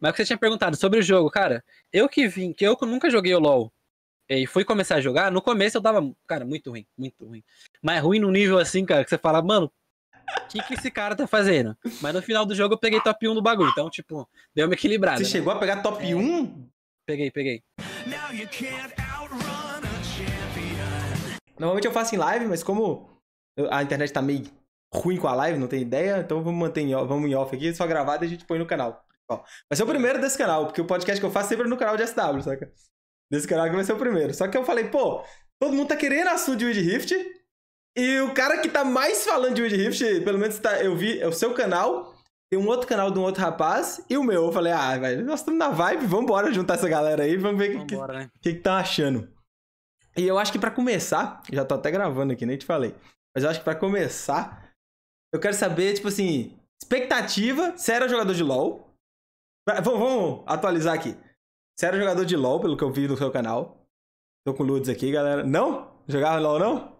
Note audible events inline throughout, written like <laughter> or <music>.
Mas é o que você tinha perguntado sobre o jogo, cara, eu que vim, que eu nunca joguei o LoL e fui começar a jogar, no começo eu dava, cara, muito ruim, muito ruim. Mas ruim num nível assim, cara, que você fala, mano, o que, que esse cara tá fazendo? Mas no final do jogo eu peguei top 1 do bagulho, então, tipo, deu uma equilibrada. Você né? chegou a pegar top é. 1? Peguei, peguei. Normalmente eu faço em live, mas como a internet tá meio ruim com a live, não tem ideia, então vamos manter em, vamos em off aqui, só gravado e a gente põe no canal vai ser o primeiro desse canal, porque o podcast que eu faço sempre é no canal de SW, saca? Desse canal que vai ser o primeiro. Só que eu falei, pô, todo mundo tá querendo assunto de Wind Rift. E o cara que tá mais falando de Wind Rift, pelo menos tá, eu vi, é o seu canal. Tem um outro canal de um outro rapaz e o meu. Eu falei, ah, velho, nós estamos na vibe, vambora juntar essa galera aí, vamos ver o que, né? que, que, tá achando. E eu acho que para começar, já tô até gravando aqui, nem te falei. Mas eu acho que para começar, eu quero saber, tipo assim, expectativa, se era jogador de LoL, Vamos, vamos atualizar aqui. Você era jogador de LoL, pelo que eu vi no seu canal. Tô com o Ludes aqui, galera. Não? Jogava LoL, não?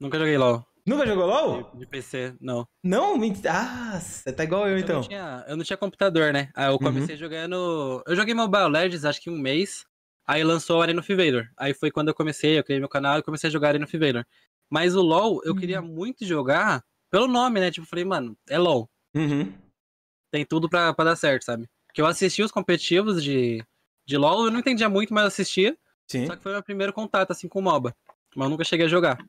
Nunca joguei LoL. Nunca jogou LoL? De, PC, não. Não? Ah, você tá igual eu, eu então. Não tinha, eu não tinha computador, né? Aí eu comecei uhum. jogando... Eu joguei Mobile Legends, acho que um mês. Aí lançou Arena of Valor. Aí foi quando eu comecei, eu criei meu canal e comecei a jogar Arena of Valor. Mas o LoL, eu uhum. queria muito jogar pelo nome, né? Tipo, falei, mano, é LoL. Uhum. Tem tudo pra, pra dar certo, sabe? Que eu assisti os competitivos de, de LoL, eu não entendia muito, mas assistia. Sim. Só que foi o meu primeiro contato, assim, com MOBA. Mas eu nunca cheguei a jogar.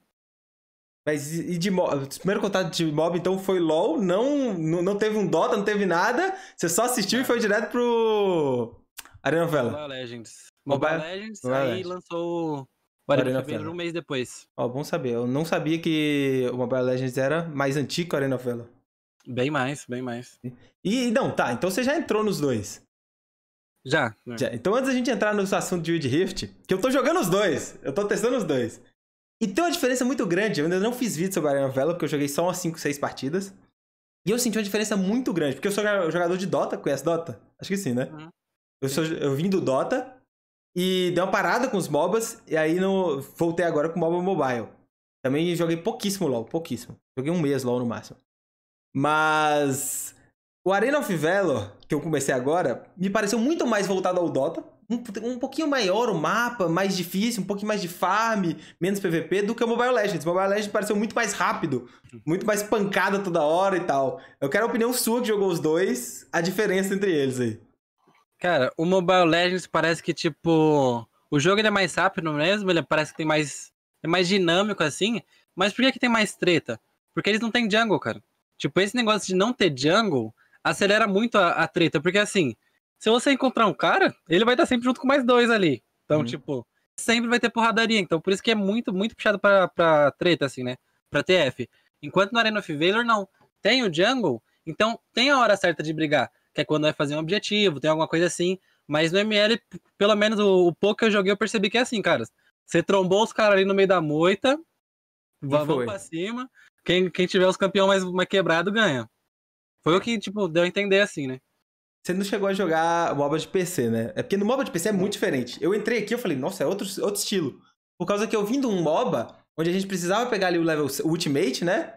Mas e de mob? O primeiro contato de mob, então, foi LOL, não, não teve um Dota, não teve nada. Você só assistiu e foi direto pro. Arena Vela. Mobile Legends. Mobile, Mobile Legends, Mobile aí Legends. lançou o Arena, Arena um mês depois. Ó, bom saber. Eu não sabia que o Mobile Legends era mais antigo que o Arena novela Bem mais, bem mais. E não, tá, então você já entrou nos dois. Já, né? já. Então antes da gente entrar no assunto de Wild Rift, que eu tô jogando os dois, eu tô testando os dois. E tem uma diferença muito grande, eu ainda não fiz vídeo sobre a Arena Vela, porque eu joguei só umas 5, 6 partidas. E eu senti uma diferença muito grande, porque eu sou jogador de Dota, conhece Dota? Acho que sim, né? Uhum. Eu, sou, eu vim do Dota e dei uma parada com os MOBAs, e aí no, voltei agora com MOBA Mobile. Também joguei pouquíssimo LoL, pouquíssimo. Joguei um mês LoL no máximo. Mas o Arena of Valor, que eu comecei agora, me pareceu muito mais voltado ao Dota. Um, um pouquinho maior o mapa, mais difícil, um pouquinho mais de farm, menos PVP do que o Mobile Legends. O Mobile Legends pareceu muito mais rápido, muito mais pancada toda hora e tal. Eu quero a opinião sua que jogou os dois, a diferença entre eles aí. Cara, o Mobile Legends parece que, tipo, o jogo ele é mais rápido mesmo, ele parece que tem mais. é mais dinâmico assim. Mas por que, que tem mais treta? Porque eles não têm jungle, cara. Tipo, esse negócio de não ter jungle acelera muito a, a treta, porque assim, se você encontrar um cara, ele vai estar sempre junto com mais dois ali. Então, uhum. tipo, sempre vai ter porradaria. Então, por isso que é muito, muito puxado pra, pra treta, assim, né? Pra TF. Enquanto no Arena of Valor, não. Tem o jungle, então tem a hora certa de brigar, que é quando vai fazer um objetivo, tem alguma coisa assim. Mas no ML, pelo menos o, o pouco que eu joguei, eu percebi que é assim, cara. Você trombou os caras ali no meio da moita, vamos pra cima. Quem, quem tiver os campeões mais, mais quebrado ganha. Foi o que, tipo, deu a entender assim, né? Você não chegou a jogar MOBA de PC, né? É porque no MOBA de PC é muito diferente. Eu entrei aqui e falei, nossa, é outro, outro estilo. Por causa que eu vim de um MOBA, onde a gente precisava pegar ali o level o Ultimate, né?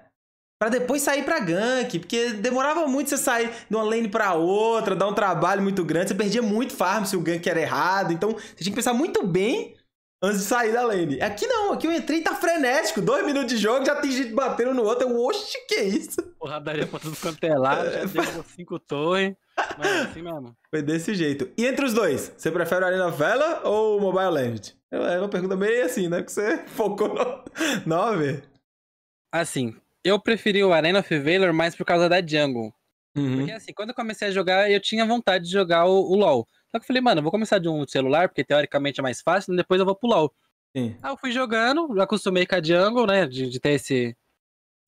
Pra depois sair pra gank, porque demorava muito você sair de uma lane pra outra, dar um trabalho muito grande, você perdia muito farm se o gank era errado, então você tinha que pensar muito bem antes de sair da lane. Aqui é não, aqui eu entrei e tá frenético. Dois minutos de jogo, já tem gente batendo no outro. Eu, oxe, que isso? Porradaria pra tudo quanto é lado, <laughs> é. já deu cinco torres. Mas é assim mesmo. Foi desse jeito. E entre os dois, você prefere a Arena Vela ou Mobile Legends? É, é uma pergunta meio assim, né? Que você <laughs> focou no 9. Assim, eu preferi o Arena of Valor mais por causa da jungle. Uhum. Porque assim, quando eu comecei a jogar, eu tinha vontade de jogar o, o LoL. Só que eu falei, mano, eu vou começar de um celular, porque teoricamente é mais fácil, depois eu vou pular o. Sim. Aí eu fui jogando, já acostumei com a Jungle, né? De, de ter esse,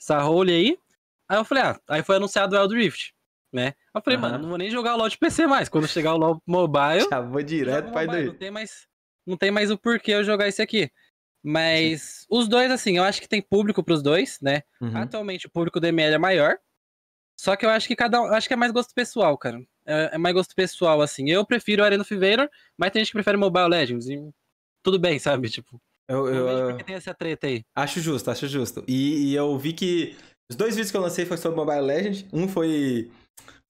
essa role aí. Aí eu falei, ah, aí foi anunciado o Wild Rift, né? Eu falei, uhum. mano, não vou nem jogar o LoL de PC mais. Quando chegar o LoL mobile. Já vou direto pai mobile, não tem mais Não tem mais o porquê eu jogar esse aqui. Mas Sim. os dois, assim, eu acho que tem público pros dois, né? Uhum. Atualmente o público do ML é maior. Só que eu acho que cada um. Acho que é mais gosto pessoal, cara. É, é mais gosto pessoal, assim. Eu prefiro Arena of Valor, mas tem gente que prefere Mobile Legends. E tudo bem, <laughs> sabe? Tipo. Eu, eu, eu tem essa treta aí. Acho justo, acho justo. E, e, eu vi que os dois vídeos que eu lancei foi sobre Mobile Legends. Um foi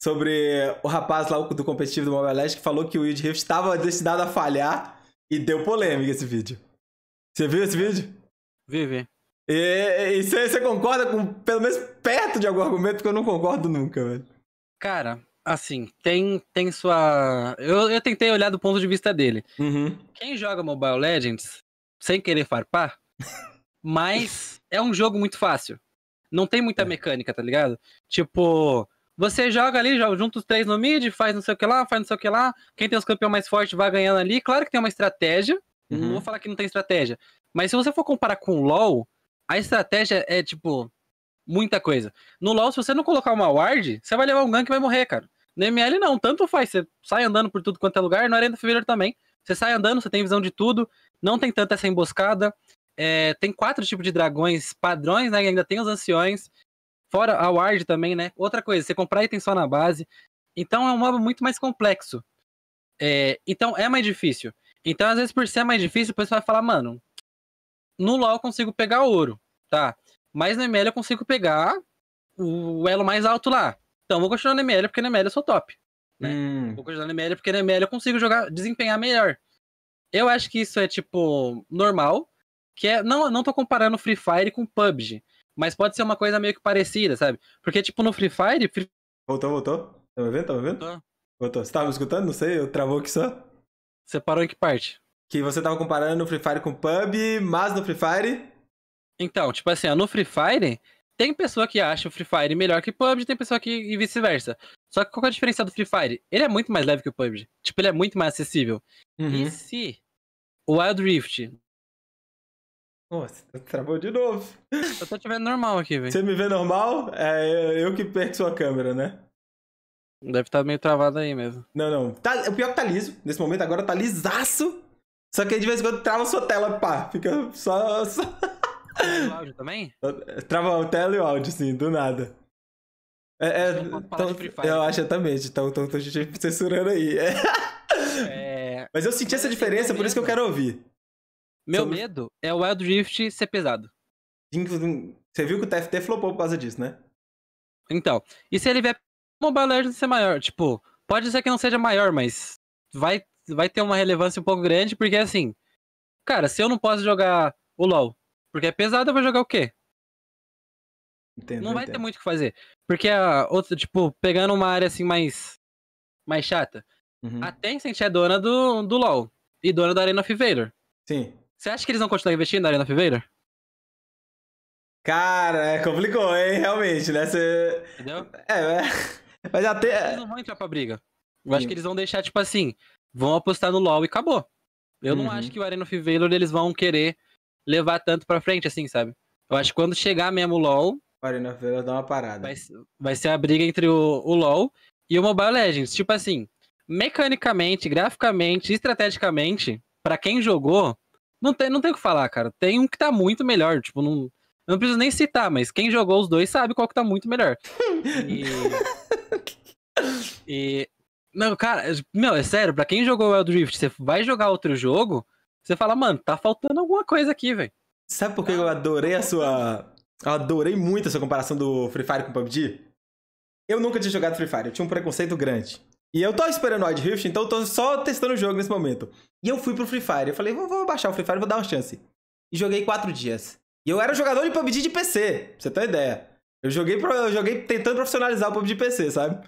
sobre o rapaz lá do competitivo do Mobile Legends que falou que o Wild Rift estava destinado a falhar e deu polêmica esse vídeo. Você viu esse vídeo? Vi, vi. E, e você, você concorda com, pelo menos perto de algum argumento, porque eu não concordo nunca, velho. Cara, assim, tem, tem sua. Eu, eu tentei olhar do ponto de vista dele. Uhum. Quem joga Mobile Legends, sem querer farpar, <laughs> mas é um jogo muito fácil. Não tem muita é. mecânica, tá ligado? Tipo, você joga ali, joga, junto os três no mid, faz não sei o que lá, faz não sei o que lá. Quem tem os campeões mais fortes vai ganhando ali. Claro que tem uma estratégia. Uhum. Não vou falar que não tem estratégia. Mas se você for comparar com o LoL, a estratégia é, tipo, muita coisa. No LoL, se você não colocar uma ward, você vai levar um gank e vai morrer, cara. No ML não, tanto faz. Você sai andando por tudo quanto é lugar, no Arena Fevereiro também. Você sai andando, você tem visão de tudo, não tem tanta essa emboscada. É, tem quatro tipos de dragões padrões, né? E ainda tem os anciões. Fora a Ward também, né? Outra coisa, você comprar item só na base. Então é um mob muito mais complexo. É, então é mais difícil. Então, às vezes, por ser mais difícil, o pessoal vai falar, mano, no LoL eu consigo pegar ouro, tá? Mas no ML eu consigo pegar o elo mais alto lá. Então vou continuar na ML porque na ML eu sou top. Né? Hum. Vou continuar na ML porque na ML eu consigo jogar, desempenhar melhor. Eu acho que isso é, tipo, normal. Que é. Não, não tô comparando Free Fire com PUBG. Mas pode ser uma coisa meio que parecida, sabe? Porque, tipo, no Free Fire. Free... Voltou, voltou? Tá me vendo? Tá me vendo? Voltou. voltou. Você tava me escutando? Não sei, eu travou aqui só. Você parou em que parte? Que você tava comparando o Free Fire com o PUB, mas no Free Fire. Então, tipo assim, ó, no Free Fire, tem pessoa que acha o Free Fire melhor que o PUBG, tem pessoa que e vice-versa. Só que qual é a diferença do Free Fire? Ele é muito mais leve que o PUBG. Tipo, ele é muito mais acessível. Uhum. E se o Wild Rift. Nossa, travou de novo. Eu tô te vendo normal aqui, velho. Você me vê normal? É eu que perco sua câmera, né? Deve estar tá meio travado aí mesmo. Não, não. Tá, o pior é que tá liso. Nesse momento agora tá lisaço. Só que de vez em quando trava sua tela, pá. Fica só... só... Trava o áudio também? Trava o tela e o áudio, sim, do nada. É, é, tão, eu então, acho exatamente, então tão, então gente censurando aí. É. é. Mas eu senti essa assim, diferença, por isso que eu quero ouvir. Meu Sobre... medo é o Wild Rift ser pesado. Você viu que o TFT flopou por causa disso, né? Então, e se ele vier Mobile Legends ser maior? Tipo, pode ser que não seja maior, mas vai, vai ter uma relevância um pouco grande, porque assim, cara, se eu não posso jogar o LoL porque é eu vai jogar o quê? Entendo, não vai entendo. ter muito o que fazer. Porque a outra, tipo, pegando uma área assim mais. mais chata. Uhum. A Tencent é dona do, do LoL e dona da Arena of Valor. Sim. Você acha que eles vão continuar investindo na Arena of Valor? Cara, é complicou, hein? Realmente, né? Você... Entendeu? É, é. mas até. Eles não vão entrar pra briga. Eu Sim. acho que eles vão deixar, tipo assim, vão apostar no LoL e acabou. Eu uhum. não acho que o Arena of Valor eles vão querer levar tanto pra frente, assim, sabe? Eu acho que quando chegar mesmo o LoL... Quarentena dá uma parada. Vai, vai ser a briga entre o, o LoL e o Mobile Legends. Tipo assim, mecanicamente, graficamente, estrategicamente, para quem jogou, não tem, não tem o que falar, cara. Tem um que tá muito melhor, tipo, não... Eu não preciso nem citar, mas quem jogou os dois sabe qual que tá muito melhor. <laughs> E... e... Não, cara, meu, é sério, pra quem jogou o Wild Rift, você vai jogar outro jogo, você fala, mano, tá faltando alguma coisa aqui, velho. Sabe por que eu adorei a sua. Eu adorei muito a sua comparação do Free Fire com o PUBG? Eu nunca tinha jogado Free Fire, eu tinha um preconceito grande. E eu tô esperando o Rift, então eu tô só testando o jogo nesse momento. E eu fui pro Free Fire, eu falei, vou, vou baixar o Free Fire, vou dar uma chance. E joguei quatro dias. E eu era jogador de PUBG de PC, pra você ter uma ideia. Eu joguei, pro, eu joguei tentando profissionalizar o PUBG de PC, sabe?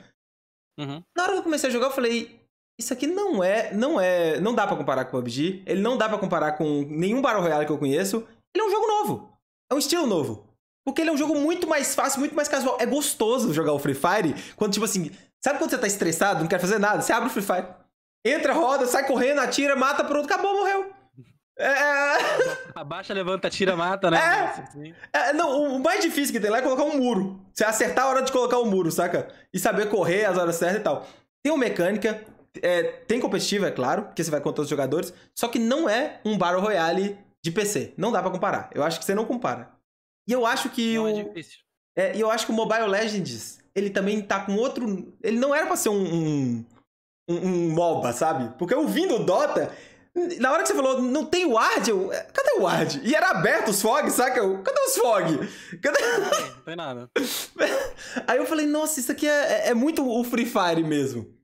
Uhum. Na hora que eu comecei a jogar, eu falei, isso aqui não é, não é, não dá para comparar com o PUBG, ele não dá para comparar com nenhum Battle Royale que eu conheço. Ele é um jogo novo. É um estilo novo. Porque ele é um jogo muito mais fácil, muito mais casual. É gostoso jogar o Free Fire quando tipo assim, sabe quando você tá estressado, não quer fazer nada, você abre o Free Fire, entra, roda, sai correndo, atira, mata outro acabou, morreu. É... é. <laughs> Abaixa, levanta, tira, mata, né? É... é... não, o mais difícil que tem lá é colocar um muro. Você acertar a hora de colocar o um muro, saca? E saber correr as horas certas e tal. Tem uma mecânica é, tem competitivo, é claro, porque você vai contra os jogadores, só que não é um Battle Royale de PC. Não dá para comparar. Eu acho que você não compara. E eu acho que não é o... É difícil. É, e eu acho que o Mobile Legends, ele também tá com outro... Ele não era pra ser um, um, um, MOBA, sabe? Porque eu vindo o Dota... Na hora que você falou, não tem ward, eu... É, cadê o ward? E era aberto os fog, saca? Eu, Cadê os fog? Cadê... Não <laughs> tem, não tem nada. Aí eu falei, nossa, isso aqui é, é, é muito o Free Fire mesmo.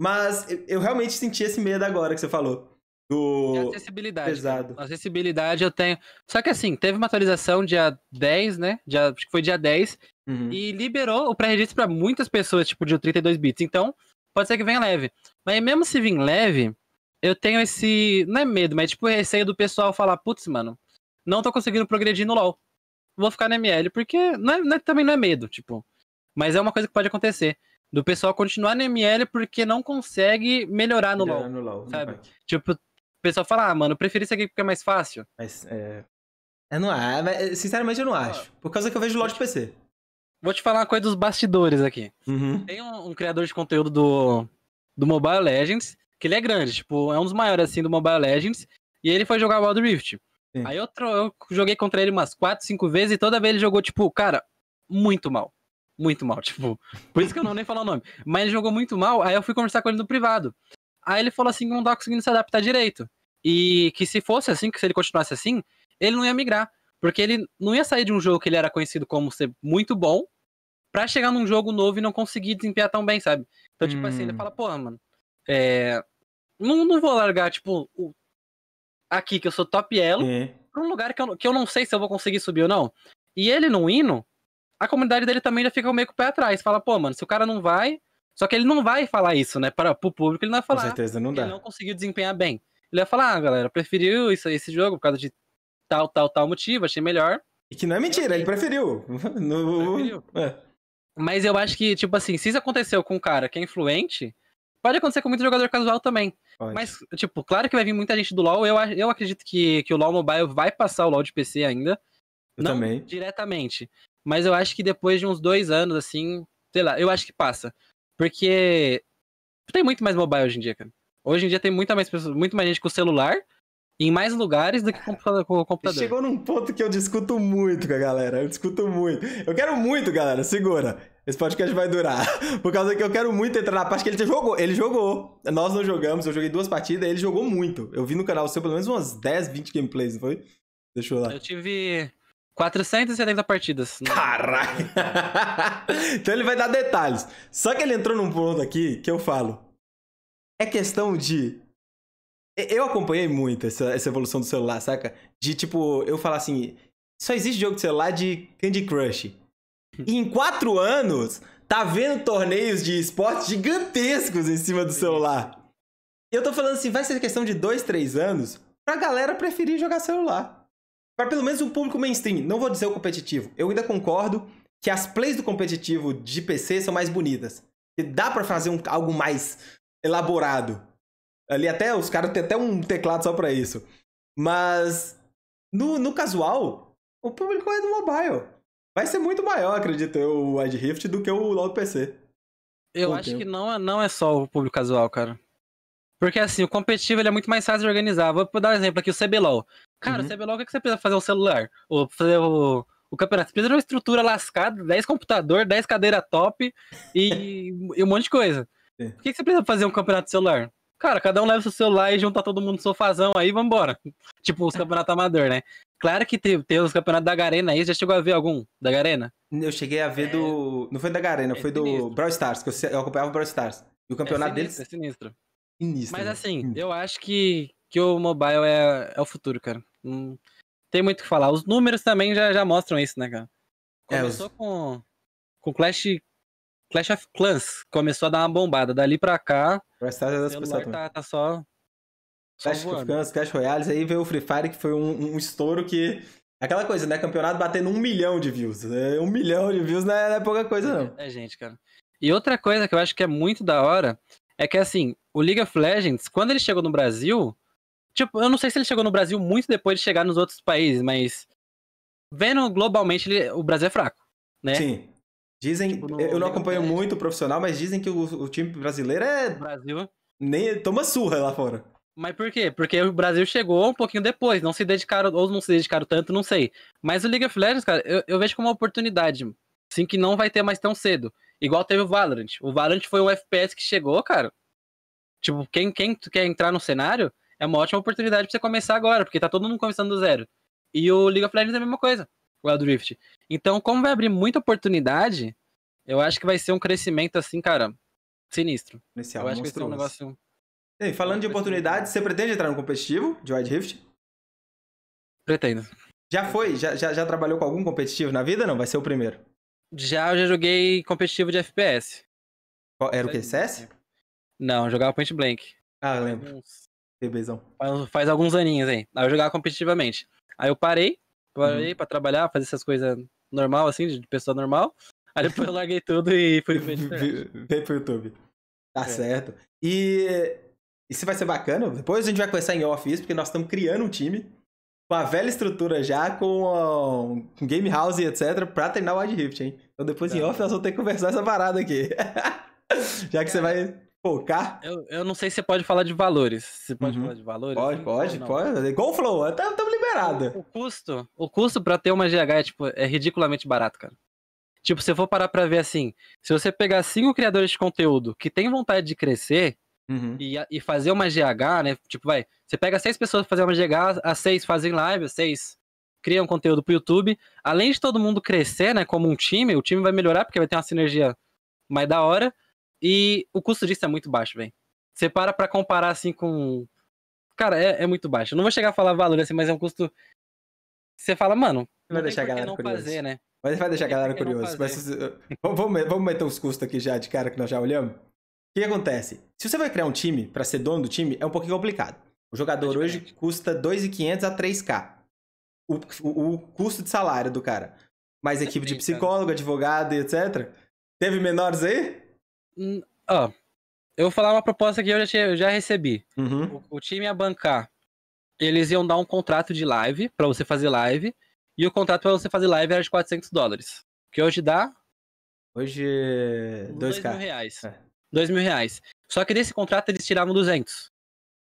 Mas eu realmente senti esse medo agora que você falou. Do... É acessibilidade. Pesado. Cara. Acessibilidade eu tenho. Só que assim, teve uma atualização dia 10, né? Dia... Acho que foi dia 10. Uhum. E liberou o pré-registro para muitas pessoas, tipo, de 32 bits. Então, pode ser que venha leve. Mas mesmo se vir leve, eu tenho esse. Não é medo, mas tipo, receio do pessoal falar: putz, mano, não tô conseguindo progredir no LoL. Vou ficar na ML, porque não é... Não é... também não é medo, tipo. Mas é uma coisa que pode acontecer do pessoal continuar no ML porque não consegue melhorar no melhorar LoL. No LoL sabe? No tipo, o pessoal fala, ah, mano, preferi isso aqui porque é mais fácil. Mas, é... é não é. Sinceramente, eu não acho. Por causa que eu vejo LoL de PC. Vou te falar uma coisa dos bastidores aqui. Uhum. Tem um, um, criador de conteúdo do, do Mobile Legends, que ele é grande, tipo, é um dos maiores, assim, do Mobile Legends. E ele foi jogar Wild Rift. Sim. Aí eu, eu joguei contra ele umas 4, 5 vezes e toda vez ele jogou, tipo, cara, muito mal muito mal, <laughs> tipo, por isso que eu não nem falar o nome. Mas ele jogou muito mal, aí eu fui conversar com ele no privado. Aí ele falou assim que não tava tá conseguindo se adaptar direito. E que se fosse assim, que se ele continuasse assim, ele não ia migrar. Porque ele não ia sair de um jogo que ele era conhecido como ser muito bom pra chegar num jogo novo e não conseguir desempenhar tão bem, sabe? Então, tipo hum. assim, ele hum. fala, pô, mano, é. Não, não vou largar, tipo, o... aqui que eu sou top elo, é. pra um lugar que eu, que eu não sei se eu vou conseguir subir ou não. E ele não indo, a comunidade dele também já fica meio com o pé atrás. Fala, pô, mano, se o cara não vai. Só que ele não vai falar isso, né? Para o público, ele não vai falar. Com certeza não dá. Ele não conseguiu desempenhar bem. Ele vai falar, ah, galera, preferiu isso, esse jogo por causa de tal, tal, tal motivo, achei melhor. E que não é mentira, ele preferiu. <laughs> no... Preferiu. É. Mas eu acho que, tipo assim, se isso aconteceu com um cara que é influente, pode acontecer com muito jogador casual também. Pode. Mas, tipo, claro que vai vir muita gente do LoL. Eu, eu acredito que, que o LoL Mobile vai passar o LoL de PC ainda. Eu não também. diretamente. Mas eu acho que depois de uns dois anos, assim, sei lá, eu acho que passa. Porque tem muito mais mobile hoje em dia, cara. Hoje em dia tem muita mais pessoas, muito mais gente com celular em mais lugares do que com o computador. Chegou num ponto que eu discuto muito com a galera. Eu discuto muito. Eu quero muito, galera. Segura. Esse podcast vai durar. <laughs> Por causa que eu quero muito entrar na parte que ele jogou. Ele jogou. Nós não jogamos, eu joguei duas partidas, ele jogou muito. Eu vi no canal seu pelo menos umas 10, 20 gameplays, não foi? Deixa eu lá. Eu tive. 470 partidas. Caralho! <laughs> então ele vai dar detalhes. Só que ele entrou num ponto aqui que eu falo. É questão de. Eu acompanhei muito essa, essa evolução do celular, saca? De tipo, eu falar assim. Só existe jogo de celular de Candy Crush. E em quatro anos, tá vendo torneios de esportes gigantescos em cima do celular. Eu tô falando assim, vai ser questão de dois, três anos pra galera preferir jogar celular para pelo menos um público mainstream. Não vou dizer o competitivo. Eu ainda concordo que as plays do competitivo de PC são mais bonitas. E dá para fazer um, algo mais elaborado. Ali até os caras têm até um teclado só para isso. Mas no, no casual, o público é do mobile. Vai ser muito maior, acredito eu, o Wide Rift do que o LoL PC. Eu Com acho tempo. que não é, não é só o público casual, cara. Porque assim, o competitivo é muito mais fácil de organizar. Vou dar um exemplo aqui, o CBLOL. Cara, uhum. o CBLOL, o que, é que você precisa fazer o celular? Ou fazer o, o campeonato? Você precisa de uma estrutura lascada, 10 computador, 10 cadeira top e, <laughs> e um monte de coisa. o Por que, que você precisa fazer um campeonato celular? Cara, cada um leva seu celular e junta todo mundo no sofazão aí, vambora. <laughs> tipo, os campeonatos amador, né? Claro que tem, tem os campeonatos da Garena aí, já chegou a ver algum da Garena? Eu cheguei a ver é... do. Não foi da Garena, é foi sinistro. do Brawl Stars, que eu acompanhava o Brawl Stars. E o campeonato é sinistro, deles. É sinistro. Mas né? assim, eu acho que, que o mobile é, é o futuro, cara. Não tem muito o que falar. Os números também já, já mostram isso, né, cara? Começou é, os... com, com Clash, Clash of Clans. Começou a dar uma bombada. Dali pra cá, das pessoas. tá, tá só... Clash of Clans, Clash Royales, aí veio o Free Fire, que foi um, um estouro que Aquela coisa, né? Campeonato batendo um milhão de views. É, um milhão de views não é, não é pouca coisa, não. É, gente, cara. E outra coisa que eu acho que é muito da hora é que, assim, o League of Legends, quando ele chegou no Brasil, tipo, eu não sei se ele chegou no Brasil muito depois de chegar nos outros países, mas vendo globalmente, ele, o Brasil é fraco, né? Sim. Dizem, tipo, eu não acompanho muito o profissional, mas dizem que o, o time brasileiro é Brasil nem toma surra lá fora. Mas por quê? Porque o Brasil chegou um pouquinho depois, não se dedicaram, ou não se dedicaram tanto, não sei. Mas o League of Legends, cara, eu, eu vejo como uma oportunidade, sim, que não vai ter mais tão cedo. Igual teve o Valorant. O Valorant foi um FPS que chegou, cara, Tipo, quem, quem quer entrar no cenário é uma ótima oportunidade pra você começar agora, porque tá todo mundo começando do zero. E o League of Legends é a mesma coisa, o Rift. Então, como vai abrir muita oportunidade, eu acho que vai ser um crescimento assim, cara, sinistro. Inicial, eu acho monstruoso. que vai ser um negócio. Ei, falando de oportunidade, você pretende entrar no competitivo de Wild Rift? Pretendo. Já foi? Já, já, já trabalhou com algum competitivo na vida? Não, vai ser o primeiro. Já, eu já joguei competitivo de FPS. Era o que? CS? Não, jogava Point Blank. Ah, eu lembro. Alguns... Bebezão. Faz, faz, alguns aninhos aí. Aí eu jogava competitivamente. Aí eu parei, parei uhum. pra trabalhar, fazer essas coisas normal, assim, de pessoa normal. Aí depois eu larguei tudo e fui ver <laughs> Vem pro YouTube. Tá é. certo. E isso vai ser bacana. Depois a gente vai começar em off isso, porque nós estamos criando um time com a velha estrutura já, com, um, game house e etc, pra treinar o Wide Rift, hein? Então depois tá. em off nós vamos ter que conversar essa parada aqui. <laughs> já que é. você vai Focar? Eu, eu não sei se você pode falar de valores. Você pode uhum. falar de valores? Pode, assim, pode, pode. Igual o Flow, estamos liberados. O, custo, o custo para ter uma GH é, tipo, é ridiculamente barato, cara. Tipo, se eu for parar pra ver assim, se você pegar cinco criadores de conteúdo que têm vontade de crescer uhum. e, e, fazer uma GH, né? Tipo, vai, você pega seis pessoas pra fazer uma GH, as seis fazem live, as seis criam conteúdo pro YouTube. Além de todo mundo crescer, né, como um time, o time vai melhorar porque vai ter uma sinergia mais da hora. E o custo disso é muito baixo, velho. Você para pra comparar assim com. Cara, é, é muito baixo. Eu não vou chegar a falar valor assim, mas é um custo. Você fala, mano. Vai deixar a galera curiosa. né? Mas vai deixar a galera curiosa. Mas, vamos, meter os custos aqui já de cara que nós já olhamos. O que acontece? Se você vai criar um time, para ser dono do time, é um pouquinho complicado. O jogador hoje custa 2.500 a 3k. O, o, o, custo de salário do cara. Mais é equipe de psicólogo, advogado e etc. Teve menores aí? Ó, eu vou falar uma proposta que eu já, tinha, eu já recebi. Uhum. O, o, time ia bancar. Eles iam dar um contrato de live para você fazer live. E o contrato para você fazer live era de 400 dólares. Que hoje dá. Hoje. 2K. 2 mil reais. É. 2 mil reais. Só que desse contrato eles tiravam 200.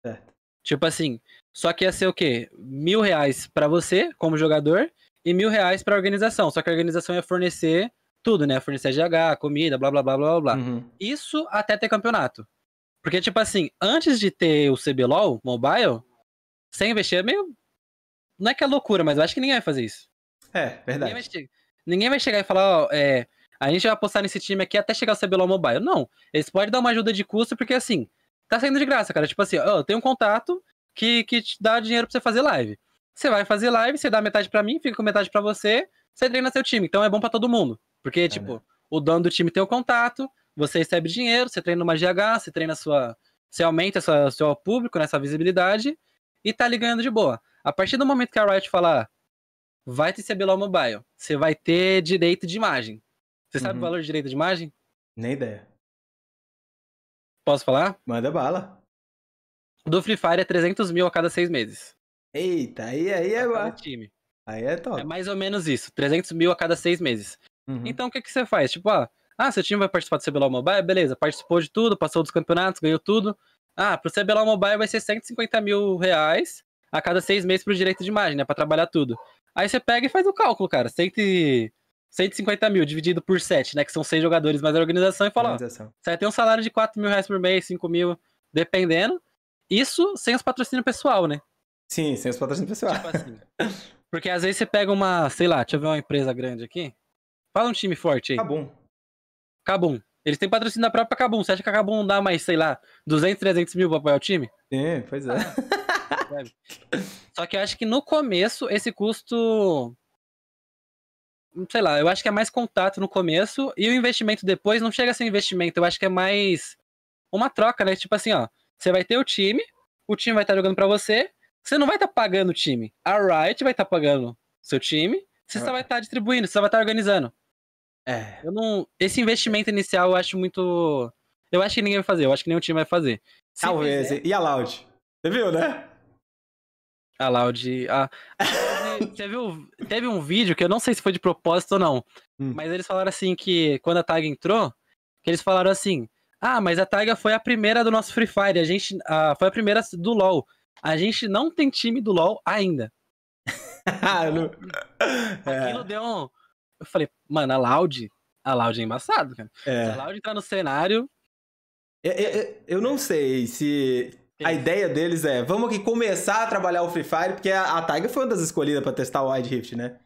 É. Tipo assim. Só que ia ser o quê? Mil reais para você, como jogador. E mil reais para organização. Só que a organização ia fornecer tudo, né? Fornecer GH, comida, blá blá blá blá blá. Uhum. Isso até ter campeonato. Porque, tipo assim, antes de ter o CBLOL mobile, sem investir é meio. Não é que é loucura, mas eu acho que ninguém vai fazer isso. É, verdade. Ninguém vai, che... ninguém vai chegar e falar, ó, é, a gente vai apostar nesse time aqui até chegar o CBLOL mobile. Não. Eles podem dar uma ajuda de custo, porque assim, tá saindo de graça, cara. Tipo assim, ó, eu tenho um contato que, que te dá dinheiro pra você fazer live. Você vai fazer live, você dá metade para mim, fica com metade para você, você treina seu time. Então é bom para todo mundo. Porque, Caramba. Tá tipo, o dono do time tem o contato, você recebe dinheiro, você treina uma GH, você treina sua. Você aumenta sua, seu público, nessa né, visibilidade, e tá ali ganhando de boa. A partir do momento que a Riot falar, vai te receber lá o mobile, você vai ter direito de imagem. Você uhum. sabe o uhum. valor de direito de imagem? Nem ideia. Posso falar? Manda bala. Do Free Fire é 300 mil a cada seis meses. Eita, aí, aí é... Aí é top. É mais ou menos isso, 300 mil a cada seis meses. Uhum. Então o que, que você faz? Tipo, ó, ah, ah, seu time vai participar do CBLOL Mobile, beleza, participou de tudo, passou dos campeonatos, ganhou tudo. Ah, pro CBLOL Mobile vai ser 150 mil reais a cada seis meses pro direito de imagem, né? Pra trabalhar tudo. Aí você pega e faz o cálculo, cara. 100 150 mil dividido por 7, né? Que são seis jogadores mais a organização e fala, organização. ó, você vai ter um salário de 4 mil reais por mês, 5 mil, dependendo. Isso sem os patrocínios pessoal, né? Sim, sem os patrocínios pessoal. Tipo assim. Porque às vezes você pega uma, sei lá, deixa eu ver uma empresa grande aqui. Fala um time forte aí. Cabum. Cabum. Eles têm patrocínio da própria Cabum. Você acha que a Cabum dá mais, sei lá, 200, 300 mil pra apoiar o time? Sim, pois é. Só que eu acho que no começo, esse custo. Sei lá, eu acho que é mais contato no começo e o investimento depois não chega a ser investimento. Eu acho que é mais uma troca, né? Tipo assim, ó. Você vai ter o time, o time vai estar tá jogando para você, você não vai estar tá pagando o time. A Riot vai estar tá pagando seu time, você só vai estar distribuindo, você só vai estar organizando. É, eu não. Esse investimento inicial eu acho muito. Eu acho que ninguém vai fazer, eu acho que nenhum time vai fazer. Se Talvez. Fizer... E a Loud? Você viu, né? A Loud. A... <laughs> viu? teve um vídeo que eu não sei se foi de propósito ou não. Hum. Mas eles falaram assim que quando a tag entrou, que eles falaram assim: Ah, mas a Taiga foi a primeira do nosso Free Fire, a gente. A, foi a primeira do LOL. A gente não tem time do LOL ainda. <laughs> Ah, Aquilo é. deu um eu falei, mano, a Loud, a Loud é embaçado, cara. É. A Loud tá no cenário. eu, eu não sei se a ideia deles é, vamos aqui começar a trabalhar o Free Fire, porque a, a Tiger foi uma das escolhidas para testar o Wide Rift, né?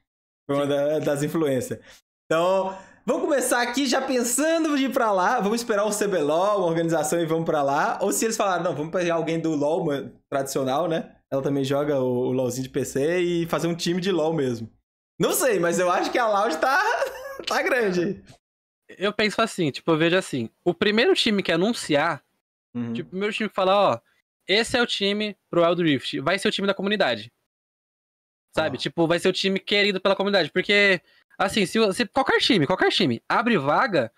Foi uma da, das influências. Então, vamos começar aqui já pensando de ir pra lá, vamos esperar o CBLOL, uma organização e vamos para lá. Ou se eles falaram, não, vamos pegar alguém do LoL tradicional, né? Ela também joga o, o LoLzinho de PC e fazer um time de LoL mesmo. Não sei, mas eu acho que a Loud tá, <laughs> tá grande. Eu penso assim, tipo, eu vejo assim, o primeiro time que anunciar, uhum. tipo, o primeiro time que falar, ó, esse é o time pro Wild Rift, vai ser o time da comunidade. Sabe? Ah. Tipo, vai ser o time querido pela comunidade, porque assim, se, se qualquer time, qualquer time abre vaga,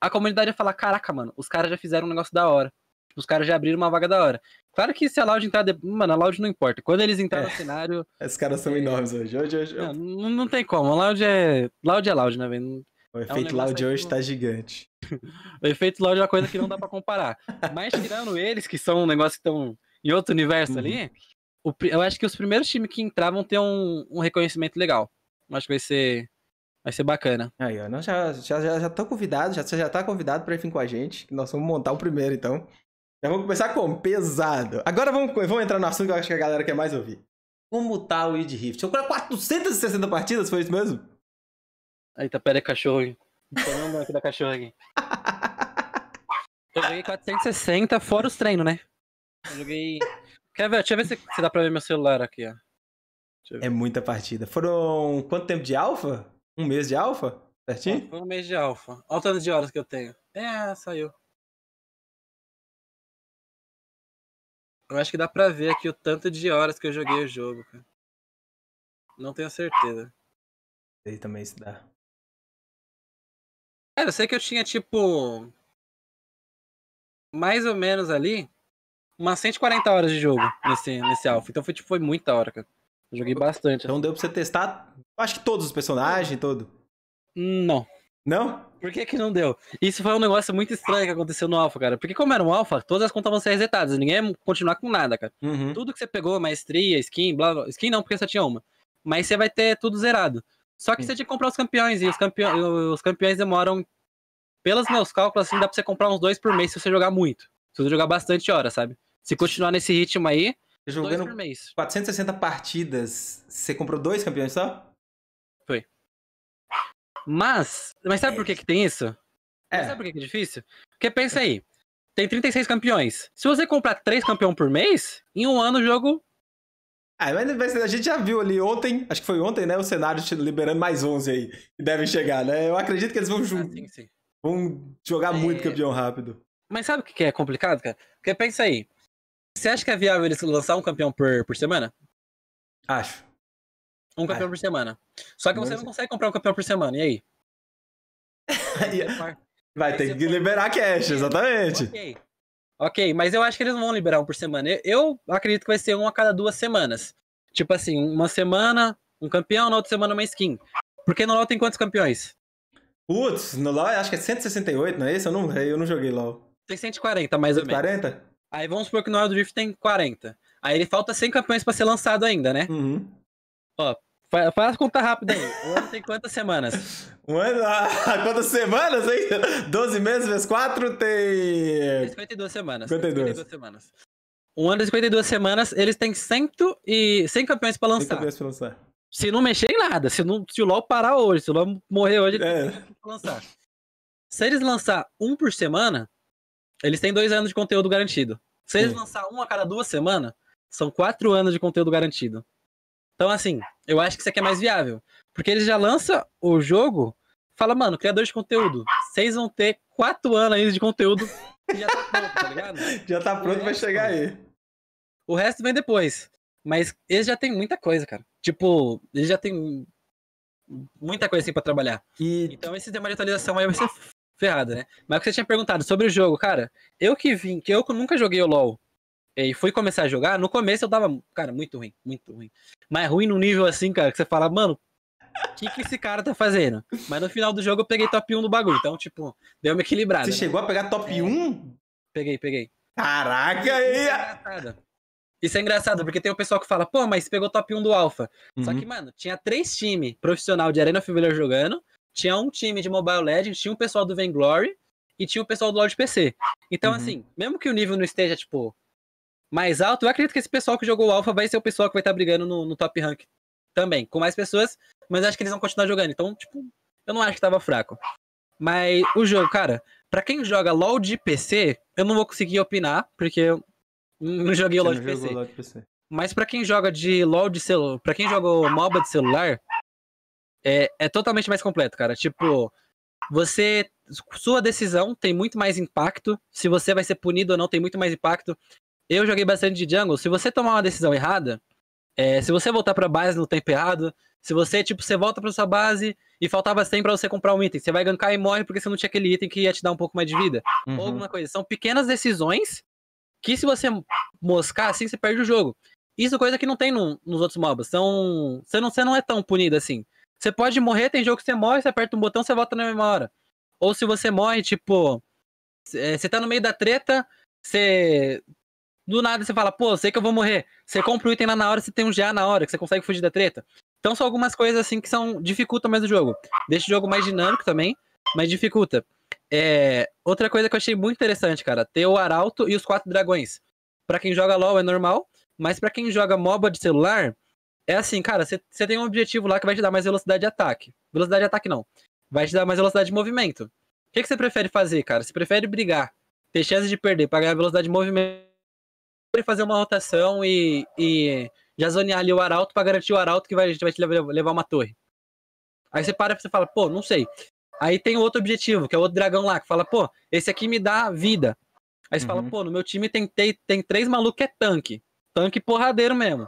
a comunidade vai falar, caraca, mano, os caras já fizeram um negócio da hora. Tipo, os caras já abriram uma vaga da hora. Claro que se a Loud entrar. De... Mano, a Loud não importa. Quando eles entrarem é, no cenário. <laughs> Esses caras são enormes hoje. hoje, hoje eu... não, não, tem como. A Loud é. Loud é Loud, né, velho? É tá <laughs> o efeito é um Loud hoje não... tá gigante. o efeito Loud é uma coisa que não dá pra comparar. <laughs> Mas tirando eles, que são um negócio que estão em outro universo uhum. ali, o... eu acho que os primeiros times que entravam ter um, um reconhecimento legal. Eu acho que vai ser. Vai ser bacana. Aí, ó. já, já, já, já tô convidado, já, você já tá convidado pra ir vir com a gente. Nós vamos montar o primeiro, então. Já vamos começar com Pesado. Agora vamos, vamos entrar no assunto que eu acho que a galera quer mais ouvir. Como tá o Id Rift? Jogar 460 partidas, foi isso mesmo? Aí tá pera, cachorro, hein? Tô aqui da cachorra aqui. Eu joguei 460 fora os treinos, né? Eu joguei. Quer ver? Deixa eu ver se, se dá pra ver meu celular aqui, ó. É muita partida. Foram quanto tempo de alfa? Um mês de alfa? Certinho? Foi um mês de alfa. Olha o tanto de horas que eu tenho. É, saiu. Eu acho que dá pra ver aqui o tanto de horas que eu joguei o jogo, cara. Não tenho certeza. Aí também se dá. Cara, eu sei que eu tinha, tipo. Mais ou menos ali. Umas 140 horas de jogo nesse, nesse alfa. Então foi, tipo, foi muita hora, cara. Eu joguei bastante. Então assim. deu pra você testar, acho que todos os personagens, todo. Não. Não? Por que que não deu? Isso foi um negócio muito estranho que aconteceu no Alpha, cara. Porque como era um Alpha, todas as contas vão ser resetadas. Ninguém ia continuar com nada, cara. Uhum. Tudo que você pegou, maestria, skin, blá, blá, Skin não, porque só tinha uma. Mas você vai ter tudo zerado. Só que Sim. você tinha que comprar os campeões. E os, campeões, os campeões demoram... Pelos meus cálculos, assim, dá pra você comprar uns dois por mês se você jogar muito. Se você jogar bastante horas, sabe? Se continuar nesse ritmo aí, jogando dois por mês. 460 partidas, você comprou dois campeões só? Mas, mas sabe por que, é. que tem isso? É. Sabe por que, que é difícil? Porque pensa aí, tem 36 campeões. Se você comprar 3 campeões por mês, em um ano o jogo. Ah, mas a gente já viu ali ontem, acho que foi ontem, né? O cenário liberando mais 11 aí, que devem chegar, né? Eu acredito que eles vão, ah, sim, sim. vão jogar é... muito campeão rápido. Mas sabe o que é complicado, cara? Porque pensa aí. Você acha que é viável eles lançar um campeão por, por semana? Acho. Um campeão por semana. Só que você não consegue comprar um campeão por semana, e aí? <laughs> É vai ter que liberar cash, exatamente. Ok. Ok, mas eu acho que eles não vão liberar um por semana. Eu acredito que vai ser um a cada duas semanas. Tipo assim, uma semana um campeão, na outra semana uma skin. Porque no LoL tem quantos campeões? Putz, no LoL acho que é 168, não é isso? Eu não, eu não joguei LoL. Tem 140, mais 140? ou menos. 140? Aí vamos supor que no Wild Rift tem 40. Aí ele falta 100 campeões para ser lançado ainda, né? Uhum. Ó, faz, faz conta rápida aí. O ano tem quantas semanas? <laughs> Um ano? Ah, quantas semanas, hein? 12 meses vezes 4 tem. 52 semanas. 52. 52 semanas. Um ano e 52 semanas, eles têm 100, e... 100 campeões pra lançar. 100 campeões pra lançar. Se não mexer em nada, se, não, se o LoL parar hoje, se o LoL morrer hoje, eles é. lançar. Se eles lançar um por semana, eles têm dois anos de conteúdo garantido. Se eles Sim. lançar um a cada duas semanas, são quatro anos de conteúdo garantido. Então, assim, eu acho que isso aqui é mais viável. Porque ele já lança o jogo, fala, mano, criador de conteúdo, vocês vão ter quatro anos ainda de conteúdo e já tá pronto, tá ligado? <laughs> já tá pronto, vai chegar aí. O resto vem depois. Mas ele já tem muita coisa, cara. Tipo, ele já tem muita coisa assim pra trabalhar. E... Então esse tema de atualização aí vai ser ferrado, né? Mas o que você tinha perguntado sobre o jogo, cara, eu que vim, que eu nunca joguei o LoL, é, e fui começar a jogar, no começo eu dava, cara, muito ruim, muito ruim. Mas ruim num nível assim, cara, que você fala, mano, o que, que esse cara tá fazendo? Mas no final do jogo eu peguei top 1 do bagulho, então, tipo, deu uma equilibrada. Você né? chegou a pegar top é, 1? Peguei, peguei. Caraca, é aí! É Isso é engraçado, porque tem o pessoal que fala, pô, mas pegou top 1 do Alpha. Uhum. Só que, mano, tinha três times profissional de Arena Fivellar jogando, tinha um time de Mobile Legends, tinha um pessoal do Vainglory e tinha o pessoal do LoL de PC. Então, uhum. assim, mesmo que o nível não esteja, tipo, mais alto, eu acredito que esse pessoal que jogou o Alpha vai ser o pessoal que vai estar tá brigando no, no, top rank também, com mais pessoas, mas acho que eles vão continuar jogando. Então, tipo, eu não acho que tava fraco. Mas o jogo, cara, para quem joga LoL de PC, eu não vou conseguir opinar, porque eu não joguei Você LoL de PC. LOL de PC. Mas para quem joga de LoL de celular, para quem jogou MOBA de celular, é, é totalmente mais completo, cara. Tipo, você sua decisão tem muito mais impacto. Se você vai ser punido ou não, tem muito mais impacto. Eu joguei bastante de jungle. Se você tomar uma decisão errada, é, se você voltar pra base no tempo errado, se você, tipo, você volta pra sua base e faltava 100 pra você comprar um item, você vai gankar e morre porque você não tinha aquele item que ia te dar um pouco mais de vida. Uhum. Ou alguma coisa. São pequenas decisões que se você moscar assim, você perde o jogo. Isso é coisa que não tem no, nos outros mobs. São, você, não, você não é tão punido assim. Você pode morrer, tem jogo que você morre, você aperta um botão, você volta na mesma hora. Ou se você morre, tipo, é, você tá no meio da treta, você do nada você fala, pô, sei que eu vou morrer. Você compra o item lá na hora, você tem um GA na hora, que você consegue fugir da treta. Então são algumas coisas assim que são dificultam mais o jogo. Deixa o jogo mais dinâmico também, mas dificulta. É, outra coisa que eu achei muito interessante, cara, ter o Arauto e os quatro dragões. Para quem joga LoL é normal, mas para quem joga MOBA de celular, é assim, cara, você tem um objetivo lá que vai te dar mais velocidade de ataque. Velocidade de ataque não. Vai te dar mais velocidade de movimento. O que você prefere fazer, cara? Você prefere brigar, ter chance de perder, pagar a velocidade de movimento fazer uma rotação e, e já zonear ali o arauto para garantir o arauto que vai, a gente vai te levar, levar uma torre. Aí você para e você fala, pô, não sei. Aí tem outro objetivo, que é o outro dragão lá, que fala, pô, esse aqui me dá vida. Aí você uhum. fala, pô, no meu time tem, tem, tem três malucos que é tanque. Tanque porradeiro mesmo.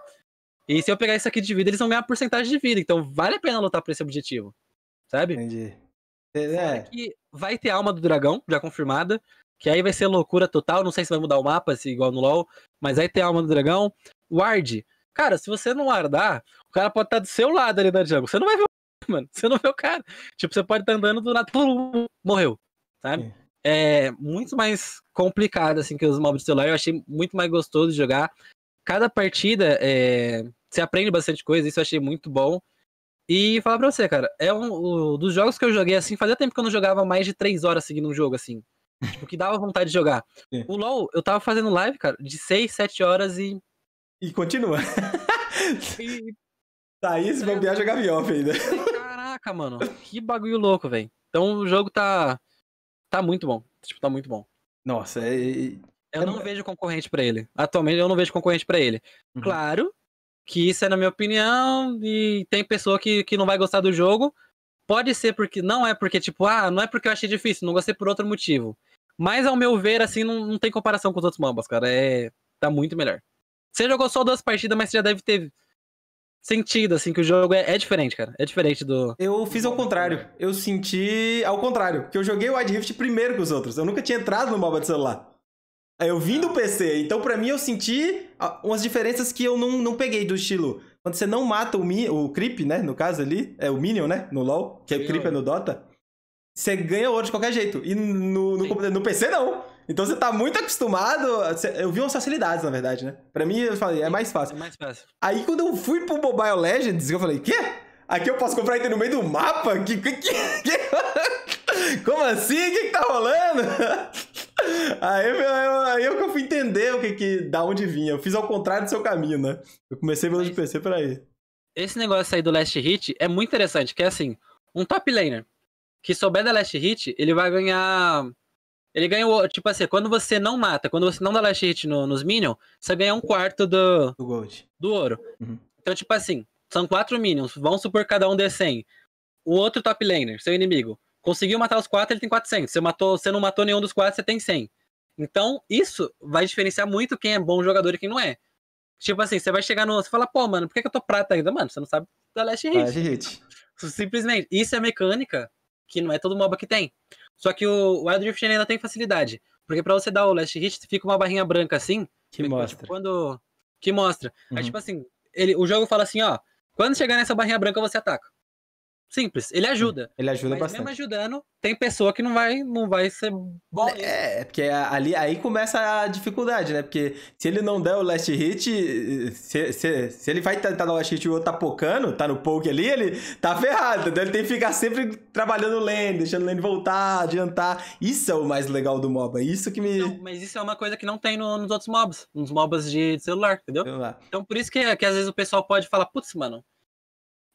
E se eu pegar isso aqui de vida, eles vão ganhar porcentagem de vida. Então vale a pena lutar por esse objetivo. Sabe? Entendi. É. que vai ter alma do dragão, já confirmada que aí vai ser loucura total. Não sei se vai mudar o mapa, se igual no LoL, mas aí tem a alma do dragão. Ward. Cara, se você não guardar, o cara pode estar tá do seu lado ali na jungle. Você não vai ver o <laughs> mano. Você não vê o cara. Tipo, você pode estar tá andando do lado, morreu, sabe? É. muito mais complicado, assim, que os mobs de celular. Eu achei muito mais gostoso de jogar. Cada partida, é... você aprende bastante coisa. Isso eu achei muito bom. E falar pra você, cara, é um, um dos jogos que eu joguei, assim, fazia tempo que eu não jogava mais de três horas seguindo um jogo, assim. Tipo, que dava vontade de jogar. Sim. É. O LoL, eu tava fazendo live, cara, de 6, 7 horas e. E continua. <laughs> e... Thaís tá, bobear jogar Viof ainda. Caraca, mano. Que bagulho louco, velho. Então o jogo tá. Tá muito bom. Tipo, tá muito bom. Nossa, é. é, é eu não é... vejo concorrente para ele. Atualmente eu não vejo concorrente para ele. Uhum. Claro que isso é na minha opinião e tem pessoa que, que não vai gostar do jogo, Pode ser porque. Não é porque, tipo, ah, não é porque eu achei difícil, não gostei por outro motivo. Mas, ao meu ver, assim, não, não tem comparação com os outros mambas, cara. É. Tá muito melhor. Você jogou só duas partidas, mas você já deve ter sentido, assim, que o jogo é, é diferente, cara. É diferente do. Eu fiz ao contrário. Eu senti ao contrário. Que eu joguei o Wide Rift primeiro que os outros. Eu nunca tinha entrado no MOBA de celular. Eu vim do PC, então para mim eu senti ah, umas diferenças que eu não, não peguei do estilo. Quando você não mata o, mi, o Creep, né? No caso ali, é o Minion, né? No LoL, que é o Creep é no Dota. Você ganha ouro de qualquer jeito. E no, no, no PC, não. Então você tá muito acostumado. Eu vi umas facilidades, na verdade, né? Pra mim, eu falei, é mais fácil. É mais fácil. Aí quando eu fui pro Mobile Legends, eu falei, quê? Aqui eu posso comprar item no meio do mapa? Que, que, que... <laughs> Como assim? O que, que tá rolando? <laughs> Aí eu, aí eu que eu fui entender o que, que da onde vinha. Eu fiz ao contrário do seu caminho, né? Eu comecei pelo de PC por aí. Esse negócio aí do last hit é muito interessante, que é assim, um top laner que souber da last hit, ele vai ganhar ele ganha o tipo assim, quando você não mata, quando você não dá last hit no, nos minions, você ganha um quarto do, do gold, do ouro. Uhum. Então, tipo assim, são quatro minions, vão supor cada um de 100. O outro top laner, seu inimigo, Conseguiu matar os quatro, ele tem 400. Você, matou, você não matou nenhum dos quatro, você tem 100. Então, isso vai diferenciar muito quem é bom jogador e quem não é. Tipo assim, você vai chegar no. Você fala, pô, mano, por que, que eu tô prata ainda? Mano, você não sabe da Last Hit. Last Hit. Simplesmente. Isso é mecânica que não é todo MOBA que tem. Só que o Wild Rift ainda tem facilidade. Porque pra você dar o Last Hit, fica uma barrinha branca assim. Que tipo, mostra. Tipo, quando... Que mostra. Uhum. Aí, tipo assim, ele, o jogo fala assim, ó. Quando chegar nessa barrinha branca, você ataca. Simples, ele ajuda. Ele ajuda mas bastante. Mesmo ajudando, tem pessoa que não vai, não vai ser bom. É, é porque ali aí começa a dificuldade, né? Porque se ele não der o last hit, se, se, se ele vai tentar dar o last hit e o outro tá pocando, tá no poke ali, ele tá ferrado, então Ele tem que ficar sempre trabalhando lane, deixando o lane voltar, adiantar. Isso é o mais legal do MOBA, isso que me... Não, mas isso é uma coisa que não tem no, nos outros mobs nos mobs de, celular, entendeu? Então por isso que, é, que às vezes o pessoal pode falar, putz, mano,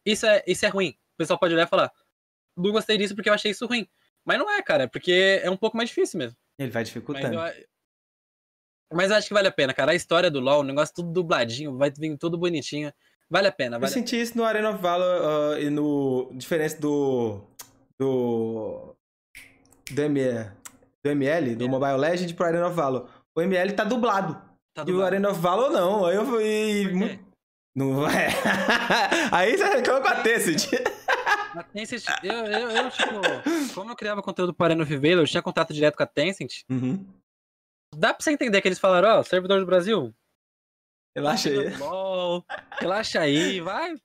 isso é, isso é ruim pessoal pode olhar e falar, não gostei disso porque eu achei isso ruim. Mas não é, cara, porque é um pouco mais difícil mesmo. Ele vai dificultando. Mas eu, mas eu acho que vale a pena, cara. A história do LoL, o negócio tudo dubladinho, vai vir tudo bonitinho. Vale a pena, vale Eu senti isso no Arena of Valor uh, e no. Diferença do. Do. Do, ML, do ML, do Mobile Legend pro Arena of Valor. O ML tá dublado. Tá dublado. E o Arena of Valor não. Aí eu fui. Hum, não é. <laughs> Aí você reclama com a T, a Tencent, eu, eu, eu, tipo, como eu criava conteúdo para no Viveiro, eu tinha contato direto com a Tencent. Uhum. Dá pra você entender que eles falaram, ó, oh, servidor do Brasil. Relaxa aí. LOL, relaxa aí, vai,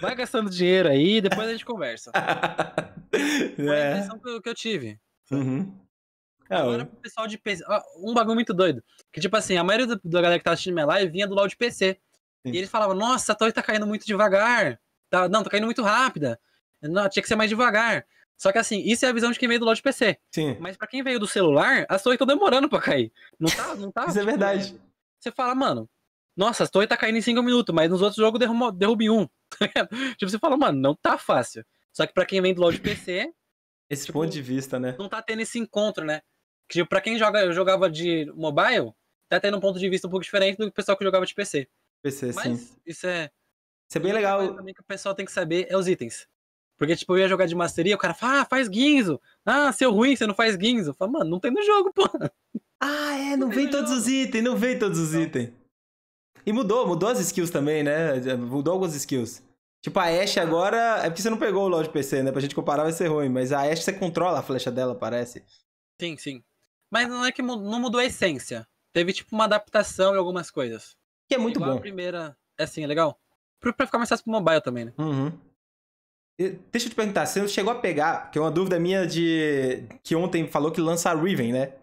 vai gastando dinheiro aí, depois a gente conversa. <laughs> Foi é. a impressão que, que eu, tive. Uhum. É, Agora, pessoal de PC. Um bagulho muito doido. Que, tipo assim, a maioria da galera que tava assistindo minha live vinha do LOL de PC. Sim. E eles falavam, nossa, a torre tá caindo muito devagar. Tá, não, tá caindo muito rápida. Não, tinha que ser mais devagar. Só que assim, isso é a visão de quem veio do lado de PC. Sim. Mas para quem veio do celular, as torres estão demorando para cair. Não tá, não tá. <laughs> isso é tipo, é verdade. Né? Você fala, mano, nossa, as torres tá caindo em 5 minutos, mas nos outros jogos derrubou, derrubo 1. Um. <laughs> Tá tipo, você fala, mano, não tá fácil. Só que para quem vem do lado de PC, esse tipo, ponto de vista, né? Não tá tendo esse encontro, né? Tipo, pra quem joga, eu jogava de mobile, tá tendo um ponto de vista um pouco diferente do pessoal que jogava de PC. PC, Mas, sim. Isso é. Isso é bem é legal. também que o pessoal tem que saber é os itens. Porque, tipo, eu ia jogar de masteria, o cara fala, ah, faz guinzo. Ah, seu ruim, você não faz guinzo. Fala, mano, não tem no jogo, pô. Ah, é, não, não vem todos os itens, não vem todos os itens. E mudou, mudou as skills também, né? Mudou algumas skills. Tipo, a Ashe ah. agora. É porque você não pegou o LoL de PC, né? Pra gente comparar vai ser ruim, mas a Ashe você controla a flecha dela, parece. Sim, sim. Mas não é que mudou, não mudou a essência. Teve, tipo, uma adaptação em algumas coisas. Que é muito Igual bom. a primeira. É assim, é legal. Pra ficar mais fácil pro mobile também, né? Uhum. Deixa eu te perguntar, você chegou a pegar, que é uma dúvida minha de. que ontem falou que lança a Riven, né?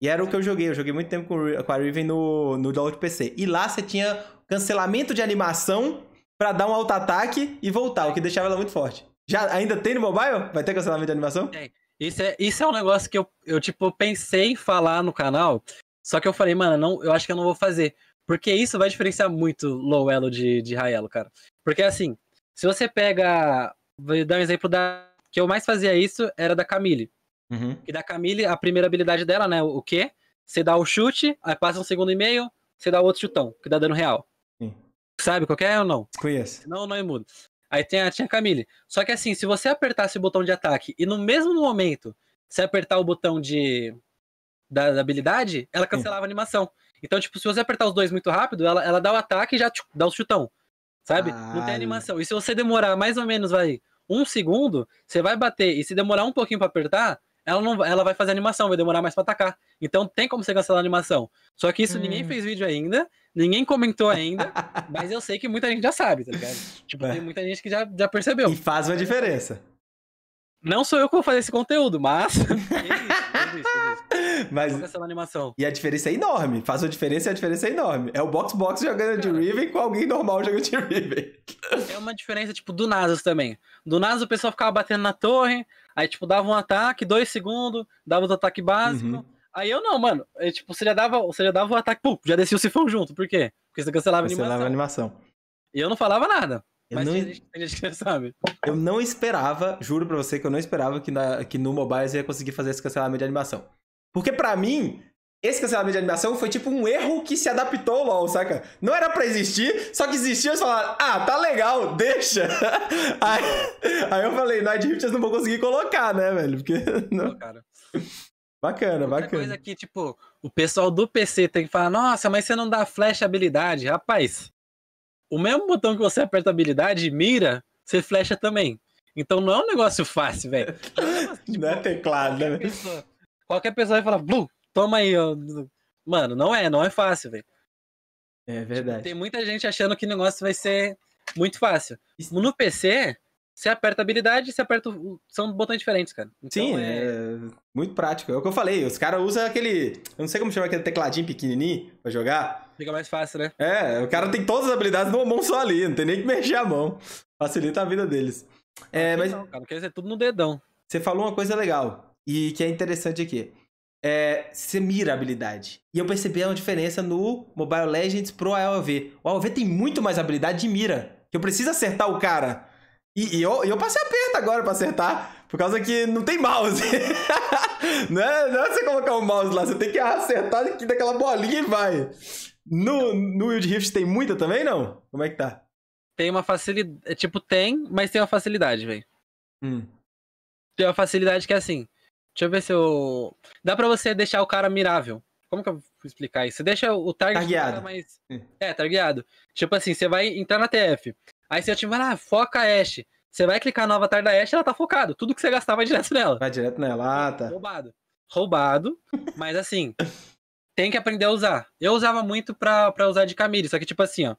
E era o que eu joguei, eu joguei muito tempo com a Riven no, no download PC. E lá você tinha cancelamento de animação para dar um auto-ataque e voltar, o que deixava ela muito forte. Já ainda tem no mobile? Vai ter cancelamento de animação? Isso é, isso é um negócio que eu, eu, tipo, pensei em falar no canal, só que eu falei, mano, não, eu acho que eu não vou fazer. Porque isso vai diferenciar muito low de, de high cara. Porque assim, se você pega Vou dar um exemplo da. Que eu mais fazia isso era da Camille. Uhum. E da Camille, a primeira habilidade dela, né? O quê? Você dá o chute, aí passa um segundo e meio, você dá outro chutão, que dá dano real. Sim. Sabe qual é ou não? Conheço. Não, não é mudo. Aí tem a, tinha a Camille. Só que assim, se você apertasse o botão de ataque e no mesmo momento você apertar o botão de. da, da habilidade, ela cancelava Sim. a animação. Então, tipo, se você apertar os dois muito rápido, ela, ela dá o ataque e já tchum, tipo, dá o chutão. Sabe? Ah, não tem animação. E se você demorar mais ou menos, vai, um segundo, você vai bater. E se demorar um pouquinho para apertar, ela não ela vai fazer animação, vai demorar mais para atacar. Então tem como você cancelar a animação. Só que isso hum. ninguém fez vídeo ainda, ninguém comentou ainda, <laughs> mas eu sei que muita gente já sabe, tá ligado? Tipo, é. tem muita gente que já, já percebeu. E faz uma diferença. Não sou eu que vou fazer esse conteúdo, mas. <laughs> <laughs> Mas... animação. E a diferença é enorme. Faz uma diferença e a diferença é enorme. É o Box Box jogando de Riven com alguém normal jogando de Riven. É uma diferença, tipo, do Nasus também. Do Nasus o pessoal ficava batendo na torre, aí, tipo, dava um ataque, dois segundos, dava outro ataque básico. Uhum. Aí eu não, mano. Eu, tipo, você já dava, você já dava o ataque, pum, já descia o sifão junto. Por quê? Porque você cancelava, cancelava a animação. A animação. E eu não falava nada. Eu Mas não... tem, gente, que já sabe. Eu não esperava, juro pra você que eu não esperava que, na, que no mobile você ia conseguir fazer esse cancelamento de animação. Porque pra mim, esse cancelamento de animação foi tipo um erro que se adaptou ao LoL, saca? Não era pra existir, só que existia e eles falaram, ah, tá legal, deixa. <laughs> aí, aí eu falei, Night Rift eu não vão conseguir colocar, né, velho? Porque. <laughs> Não... Oh, cara. Bacana, Outra bacana. coisa que, tipo, o pessoal do PC tem que falar, nossa, mas você não dá flash habilidade, rapaz o mesmo botão que você aperta habilidade habilidade, mira, você flecha também. Então não é um negócio fácil, velho. <laughs> É tipo, não é teclado, né? qualquer né? Pessoa, qualquer pessoa vai falar, Blu, toma aí. Mano, não é, não é fácil, velho. É tipo, verdade. Tipo, tem muita gente achando que o negócio vai ser muito fácil. No PC, você aperta habilidade e você aperta. O... São botões diferentes, cara. Então, Sim, é... é... muito prático. É o que eu falei, os caras usam aquele. Eu não sei como chama aquele tecladinho pequenininho pra jogar. Fica mais fácil, né? É, o cara tem todas as habilidades numa mão só ali, não tem nem que mexer a mão. Facilita a vida deles. É, mas. Não, cara, quer dizer, tudo no dedão. Você falou uma coisa legal e que é interessante aqui. É, você mira a habilidade. E eu percebi uma diferença no Mobile Legends pro AOV. O AOV tem muito mais habilidade de mira. Que eu preciso acertar o cara. E, e eu, eu passei aperto agora pra acertar. Por causa que não tem mouse. <laughs> não, é, não é você colocar o um mouse lá, você tem que acertar aqui daquela bolinha e vai. No, no Wild Rift tem muita também, não? Como é que tá? Tem uma facilidade. É, tipo, tem, mas tem uma facilidade, velho. Hum. Tem uma facilidade que é assim. Deixa eu ver se eu. Dá pra você deixar o cara mirável. Como que eu vou explicar isso? Você deixa o target targueado. mais. Hum. É, targueado. Tipo assim, você vai entrar na TF. Aí você eu lá, ah, foca a Ashe. Você vai clicar no avatar da Ashe, ela tá focado. Tudo que você gastar vai direto nela. Vai direto nela, ah, tá. Roubado. Roubado, <laughs> mas assim, tem que aprender a usar. Eu usava muito pra, pra usar de Camille, só que tipo assim, ó.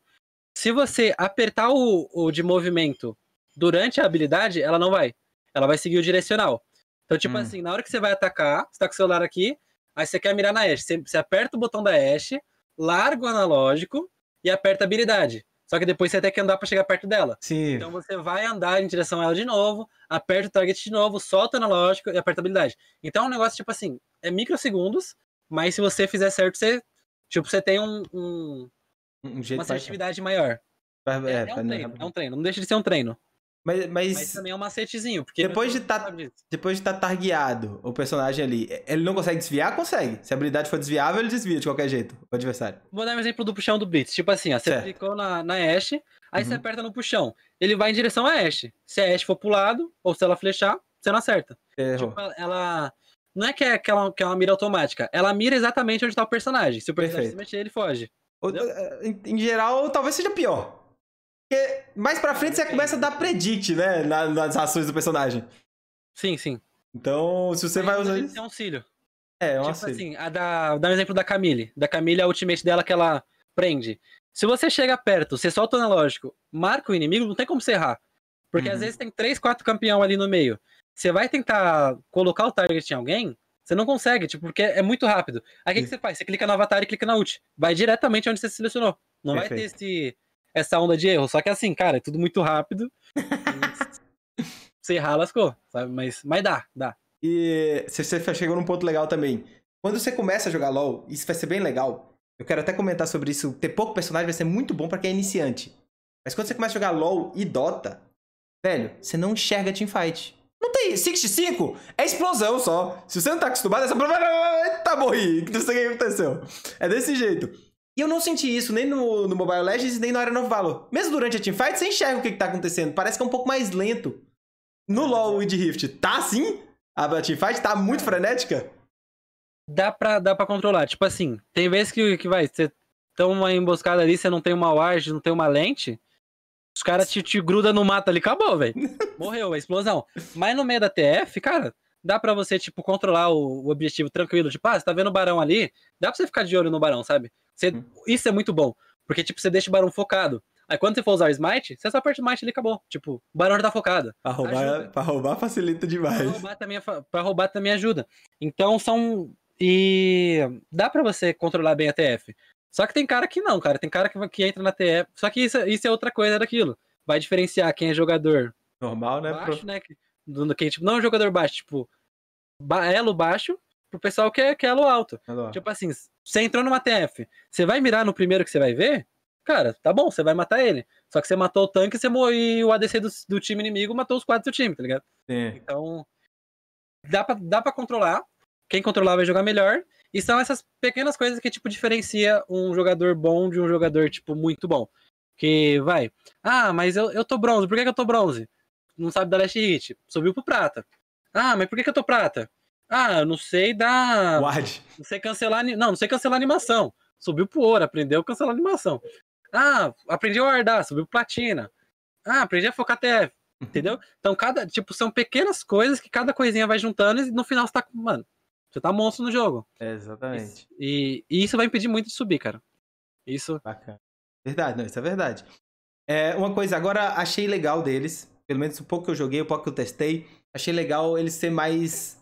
Se você apertar o, o de movimento durante a habilidade, ela não vai. Ela vai seguir o direcional. Então, tipo hum. assim, na hora que você vai atacar, você tá com o celular aqui, aí você quer mirar na Ashe. Você, você aperta o botão da Ashe, larga o analógico e aperta a habilidade. Só que depois você tem que andar para chegar perto dela. Sim. Então você vai andar em direção a ela de novo, aperta o target de novo, solta o analógico e aperta a habilidade. Então é um negócio tipo assim, é microsegundos mas se você fizer certo, você. Tipo, você tem um. um, um uma assertividade maior. Pra, é, é, é um treino, é um treino. Não deixa de ser um treino. Mas, mas, mas, também é um macetezinho. Porque depois, de tá, depois de estar tá targueado o personagem ali, é, ele não consegue desviar? Consegue. Se a habilidade for desviável, ele desvia de qualquer jeito, o adversário. Vou dar um exemplo do puxão do Blitz. Tipo assim, ó, você certo. clicou na, na Ashe, aí uhum. você aperta no puxão. Ele vai em direção à Ashe. Se a Ashe for pulado ou se ela flechar, você não acerta. Tipo, ela, não é que é, que, é uma, que é uma mira automática, ela mira exatamente onde tá o personagem. Se o personagem Perfeito. se mexer, ele foge. Ou, eh, em, em geral, talvez seja pior. Porque mais pra frente você começa a dar predict, né? Nas, nas ações do personagem. Sim, sim. Então, se você vai usar isso. É um auxílio. É, é um tipo auxílio. assim, a da, dá um exemplo da Camille. Da Camille, é a ultimate dela que ela prende. Se você chega perto, você solta o analógico, marca o inimigo, não tem como você errar. Porque uhum. às vezes tem três, quatro campeão ali no meio você vai tentar colocar o target em alguém, você não consegue, tipo, porque é muito rápido. Aí o que, que, você faz? Você clica no avatar e clica na ult. Vai diretamente onde você selecionou. Não Perfeito. vai ter esse, essa onda de erro. Só que é assim, cara, é tudo muito rápido. <laughs> você errar, lascou, sabe? Mas, mas dá, dá. E você chegou num ponto legal também. Quando você começa a jogar LoL, isso vai ser bem legal. Eu quero até comentar sobre isso. Ter pouco personagem vai ser muito bom para quem é iniciante. Mas quando você começa a jogar LoL e Dota, velho, você não enxerga teamfight. Não tem 65? É explosão só. Se você não tá acostumado, essa. É Eita, morri. <laughs> Não sei o que aconteceu. É desse jeito. E eu não senti isso nem no, no Mobile Legends, nem na Arena of Valor. Mesmo durante a teamfight, você enxerga o que, que tá acontecendo. Parece que é um pouco mais lento. No uhum. LoL e de Rift, tá assim? A teamfight tá muito frenética? Dá pra, dá pra controlar. Tipo assim, tem vezes que, que vai, você toma uma emboscada ali, você não tem uma ward, não tem uma lente os caras te, te grudam no mato ali, acabou, velho. Morreu, a explosão. Mas no meio da TF, cara, dá para você, tipo, controlar o, o, objetivo tranquilo. Tipo, ah, você tá vendo o barão ali? Dá pra você ficar de olho no barão, sabe? Você, hum. isso é muito bom. Porque, tipo, você deixa o barão focado. Aí quando você for usar o smite, você só aperta o smite ali acabou. Tipo, o barão já tá focado. Pra roubar, pra roubar facilita demais. Pra roubar, também, pra roubar também ajuda. Então são. E dá para você controlar bem a TF. Só que tem cara que não, cara. Tem cara que, que entra na TE. Só que isso, isso é outra coisa daquilo. Vai diferenciar quem é jogador. Normal, né? Baixo, pro... né? Do, que, tipo, não é um jogador baixo, tipo, ba elo baixo pro pessoal que é, que é elo alto. Tipo assim, você entrou numa TF, você vai mirar no primeiro que você vai ver, cara, tá bom, você vai matar ele. Só que você matou o tanque você e o ADC do, do time inimigo matou os quatro do time, tá ligado? Sim. Então, dá pra, dá pra controlar. Quem controlar vai jogar melhor. E são essas pequenas coisas que, tipo, diferencia um jogador bom de um jogador, tipo, muito bom. Que vai, ah, mas eu, eu tô bronze, por que, que eu tô bronze? Não sabe da last hit, subiu pro prata. Ah, mas por que, que eu tô prata? Ah, não sei da Não sei cancelar. Não, não sei cancelar animação. Subiu pro ouro, aprendeu a cancelar animação. Ah, aprendi a guardar, subiu pro platina. Ah, aprendi a focar TF. Entendeu? <laughs> Então, cada. Tipo, são pequenas coisas que cada coisinha vai juntando e no final você tá. Mano, você tá monstro no jogo. É, exatamente. E, e, isso vai impedir muito de subir, cara. Isso. Bacana. Verdade, não, isso é verdade. É, uma coisa, agora achei legal deles, pelo menos o pouco que eu joguei, o pouco que eu testei, achei legal eles ser mais.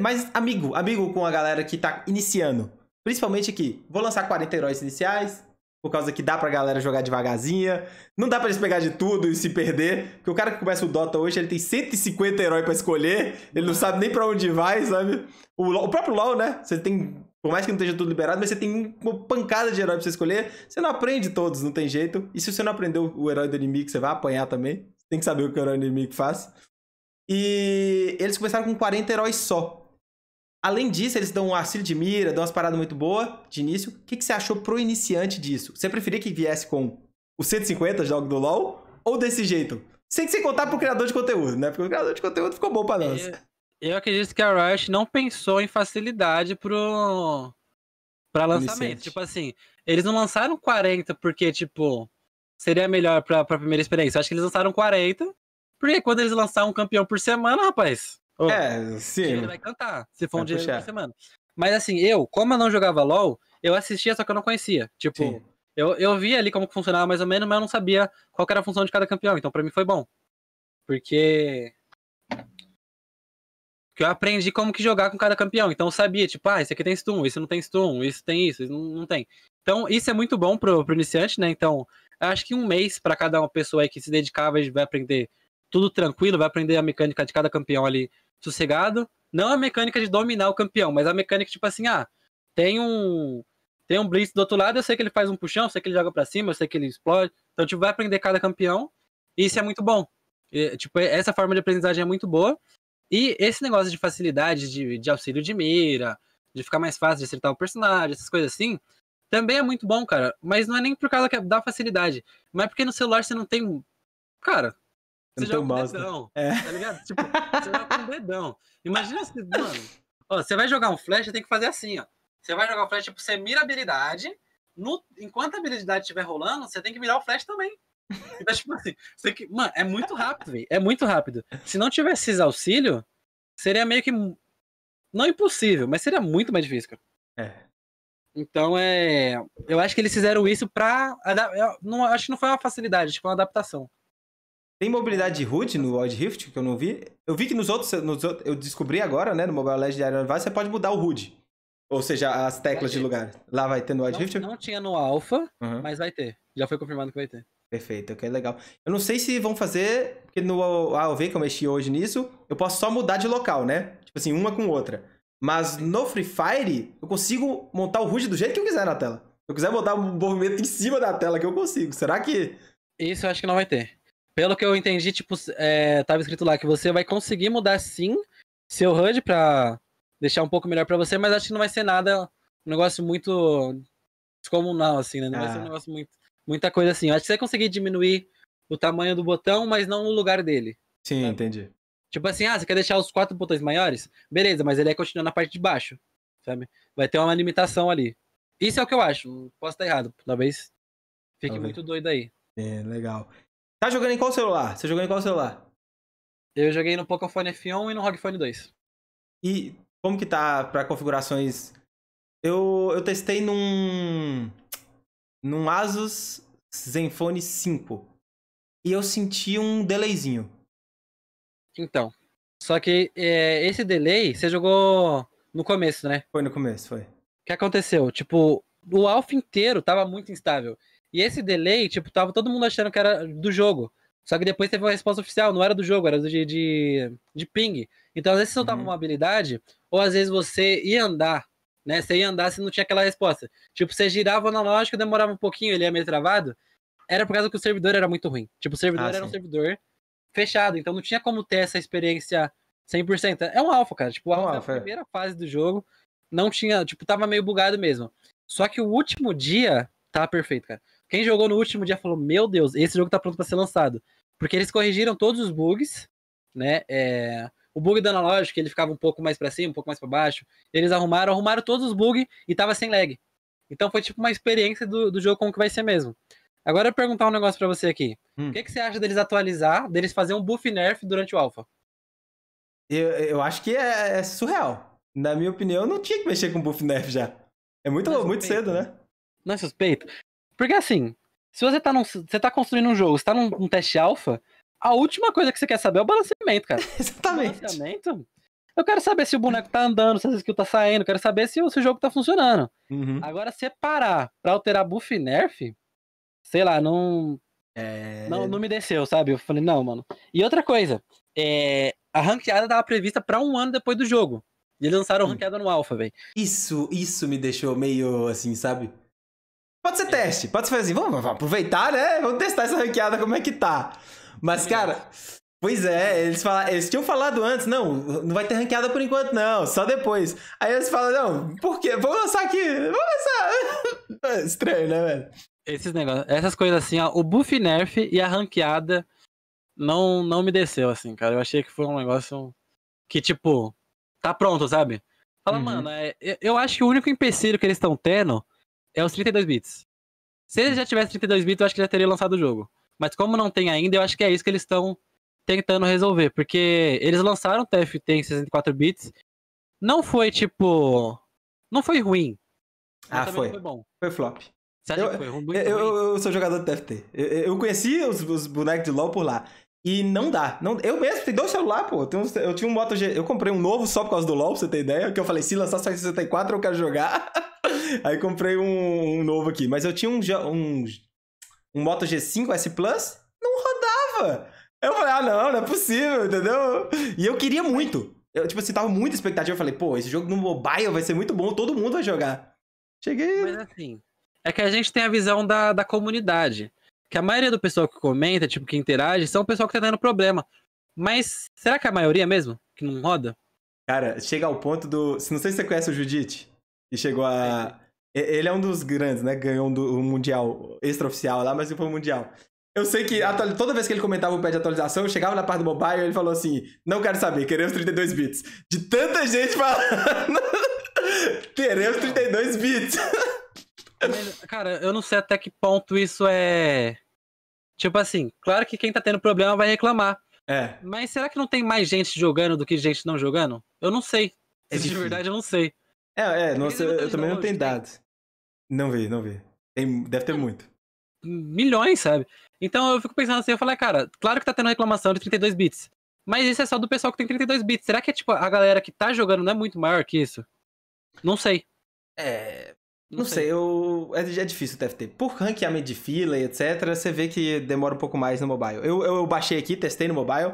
mais amigo, amigo com a galera que tá iniciando. Principalmente aqui, vou lançar 40 heróis iniciais, por causa que dá pra galera jogar devagarzinha. Não dá pra eles pegar de tudo e se perder. Porque o cara que começa o Dota hoje, ele tem 150 heróis para escolher. Ele não sabe nem para onde vai, sabe? O, o, próprio LoL, né? Você tem... Por mais que não esteja tudo liberado, mas você tem uma pancada de herói pra você escolher. Você não aprende todos, não tem jeito. E se você não aprendeu o herói do inimigo, você vai apanhar também. Você tem que saber o que o herói do inimigo faz. E eles começaram com 40 heróis só. Além disso, eles dão um auxílio de mira, dão umas paradas muito boas de início. O que, que você achou pro iniciante disso? Você preferia que viesse com o 150 jogo do LoL ou desse jeito? Sem, contar pro criador de conteúdo, né? Porque o criador de conteúdo ficou bom pra é, nós. Eu, eu acredito que a Riot não pensou em facilidade pro para lançamento. Iniciante. Tipo assim, eles não lançaram 40 porque, tipo, seria melhor pra, pra primeira experiência. Eu acho que eles lançaram 40 porque quando eles lançaram um campeão por semana, rapaz, Oh, é, sim. Ele vai cantar, se for um dia da semana. Mas assim, eu, como eu não jogava LOL, eu assistia, só que eu não conhecia. Tipo, eu, eu via ali como funcionava mais ou menos, mas eu não sabia qual era a função de cada campeão. Então para mim foi bom. Porque eu aprendi como que jogar com cada campeão. Então eu sabia, tipo, ah, esse aqui tem stun, isso não tem stun, isso tem isso, isso não, tem. Então isso é muito bom pro, pro iniciante, né? Então acho que um mês para cada uma pessoa aí que se dedicava, a vai aprender tudo tranquilo, vai aprender a mecânica de cada campeão ali sossegado. Não a mecânica de dominar o campeão, mas a mecânica tipo assim, ah, tem um tem um blitz do outro lado, eu sei que ele faz um puxão, eu sei que ele joga para cima, eu sei que ele explode. Então, tipo, vai aprender cada campeão. E isso é muito bom. E, tipo, essa forma de aprendizagem é muito boa. E esse negócio de facilidade, de, de auxílio de mira, de ficar mais fácil de acertar o personagem, essas coisas assim, também é muito bom, cara. Mas não é nem por causa é, da facilidade. Mas é porque no celular você não tem. Cara, você joga com mouse, né? dedão, é. tá ligado? Tipo, você joga com dedão. Imagina se, mano, ó, você vai jogar um flash, tem que fazer assim, ó. Você vai jogar o flash, tipo, você mira a habilidade, no, enquanto a habilidade estiver rolando, você tem que mirar o flash também. Então, tipo assim, você que, mano, é muito rápido, velho. É muito rápido. Se não tivesse esse auxílio, seria meio que. Não impossível, mas seria muito mais difícil, cara. É. Então é. Eu acho que eles fizeram isso pra. Não, acho que não foi uma facilidade, acho que foi uma adaptação. Tem mobilidade de root no Wild Rift, que eu não vi. Eu vi que nos outros, nos outros eu descobri agora, né, no Mobile Legends de Advance, você pode mudar o HUD. Ou seja, as teclas de lugar. Lá vai ter no Wild não, Rift? Não tinha no Alpha, uhum. mas vai ter. Já foi confirmado que vai ter. Perfeito, ok, legal. Eu não sei se vão fazer, porque no AOV que eu mexi hoje nisso, eu posso só mudar de local, né? Tipo assim, uma com outra. Mas no Free Fire, eu consigo montar o HUD do jeito que eu quiser na tela. Se eu quiser botar um movimento em cima da tela, que eu consigo. Será que... Isso eu acho que não vai ter. Pelo que eu entendi, tipo, é, tava escrito lá que você vai conseguir mudar sim seu HUD pra deixar um pouco melhor para você, mas acho que não vai ser nada, um negócio muito descomunal, assim, né? Não ah. vai ser um ah. negócio muito, muita coisa assim. Eu acho que você vai conseguir diminuir o tamanho do botão, mas não o lugar dele. Sim, sabe? entendi. Tipo assim, ah, você quer deixar os quatro botões maiores? Beleza, mas ele é continuar na parte de baixo, sabe? Vai ter uma limitação ali. Isso é o que eu acho. Posso estar errado, talvez fique talvez. muito doido aí. É, legal. Tá jogando em qual celular? Você jogou em qual celular? Eu joguei no Pocophone F1 e no ROG Phone 2. E como que tá para configurações? Eu, eu testei num num Asus Zenfone 5 e eu senti um delayzinho. Então, só que é, esse delay você jogou no começo, né? Foi no começo, foi. O que aconteceu? Tipo, o alfa inteiro tava muito instável. E esse delay, tipo, tava todo mundo achando que era do jogo. Só que depois teve uma resposta oficial, não era do jogo, era de, de, de ping. Então, às vezes você soltava uhum. uma habilidade, ou às vezes você ia andar, né? Você ia andar se não tinha aquela resposta. Tipo, você girava na lógica demorava um pouquinho, ele ia meio travado. Era por causa que o servidor era muito ruim. Tipo, o servidor ah, era sim. um servidor fechado, então não tinha como ter essa experiência 100%. É um alfa, cara. Tipo, o é é a é. primeira fase do jogo não tinha, tipo, tava meio bugado mesmo. Só que o último dia tava perfeito, cara. Quem jogou no último dia falou: Meu Deus, esse jogo tá pronto para ser lançado. Porque eles corrigiram todos os bugs, né? É... O bug do analógico, ele ficava um pouco mais para cima, um pouco mais para baixo. Eles arrumaram, arrumaram todos os bugs e tava sem lag. Então foi tipo uma experiência do, do jogo como que vai ser mesmo. Agora eu perguntar um negócio para você aqui. Hum. O que, que você acha deles atualizar, deles fazer um buff nerf durante o alpha? Eu, eu acho que é, é surreal. Na minha opinião, não tinha que mexer com buff nerf já. É muito, é muito cedo, né? né? Não é suspeito. Porque assim, se você tá, num, você tá construindo um jogo, você tá num, num teste alfa, a última coisa que você quer saber é o balanceamento, cara. <laughs> Exatamente. O balanceamento. Eu quero saber se o boneco tá andando, se as skills tá saindo, quero saber se, se o jogo tá funcionando. Uhum. Agora, separar é pra alterar buff e nerf, sei lá, não, é... não. Não me desceu, sabe? Eu falei, não, mano. E outra coisa, é, a ranqueada tava prevista pra um ano depois do jogo. E eles lançaram a hum. ranqueada no Alpha, velho. Isso, isso me deixou meio assim, sabe? Pode ser teste, pode ser assim, vamos, vamos, aproveitar, né? Vamos testar essa ranqueada, como é que tá. Mas, cara, pois é, eles, fala, eles tinham falado antes, não, não vai ter ranqueada por enquanto, não, só depois. Aí eles falam, não, por quê? Vamos lançar aqui, vamos lançar. <laughs> É estranho, né, velho? Esses negócios, essas coisas assim, ó, o buff nerf e a ranqueada não, não me desceu, assim, cara. Eu achei que foi um negócio que, tipo, tá pronto, sabe? Fala, uhum. mano, é, eu acho que o único empecilho que eles estão tendo é os 32 bits. Se ele já tivesse 32 bits, eu acho que já teria lançado o jogo. Mas como não tem ainda, eu acho que é isso que eles estão tentando resolver. Porque eles lançaram o TFT em 64 bits. Não foi tipo. Não foi ruim. Ah, foi. Foi, bom. foi flop. Você acha eu, que foi ruim? Eu, eu, eu, sou jogador do TFT. Eu, eu conheci os, os bonecos de LOL por lá. E não dá. Não, eu mesmo tenho dois celulares, pô. Eu, eu tinha um Moto G. Eu comprei um novo só por causa do LOL, pra você ter ideia. Que eu falei, se lançar só em 64, eu quero jogar. <laughs> Aí comprei um, um, novo aqui. Mas eu tinha um, um, um Moto G5 S Plus, não rodava. Eu falei, ah, não, não é possível, entendeu? E eu queria muito. Eu, tipo assim, tava muito expectativa. Eu falei, pô, esse jogo no mobile vai ser muito bom, todo mundo vai jogar. Cheguei. Mas assim, é que a gente tem a visão da, da comunidade que a maioria do pessoal que comenta, tipo, que interage, são o pessoal que tá tendo problema. Mas será que é a maioria mesmo? Que não roda? Cara, chega ao ponto do. Não sei se você conhece o Judite. E chegou a. Ele é um dos grandes, né? Ganhou um, do, um mundial extraoficial lá, mas foi um mundial. Eu sei que atual... toda vez que ele comentava o pé de atualização, eu chegava na parte do mobile e ele falou assim: Não quero saber, queremos 32 bits. De tanta gente falando, <laughs> queremos 32 bits. <laughs> Cara, eu não sei até que ponto isso é. Tipo assim, claro que quem tá tendo problema vai reclamar. É. Mas será que não tem mais gente jogando do que gente não jogando? Eu não sei. É de verdade, eu não sei. É, é, nossa, eu, eu também não tenho né? dados. Tem... Não vi, não vi. Tem, deve ter é. muito. Milhões, sabe? Então eu fico pensando assim, eu falei, ah, cara, claro que tá tendo reclamação de 32 bits. Mas isso é só do pessoal que tem 32 bits. Será que é tipo a galera que tá jogando não é muito maior que isso? Não sei. É. Não, não sei. sei, eu... é, é difícil o TFT. Por ranqueamento de fila e etc, você vê que demora um pouco mais no mobile. Eu, eu, eu baixei aqui, testei no mobile.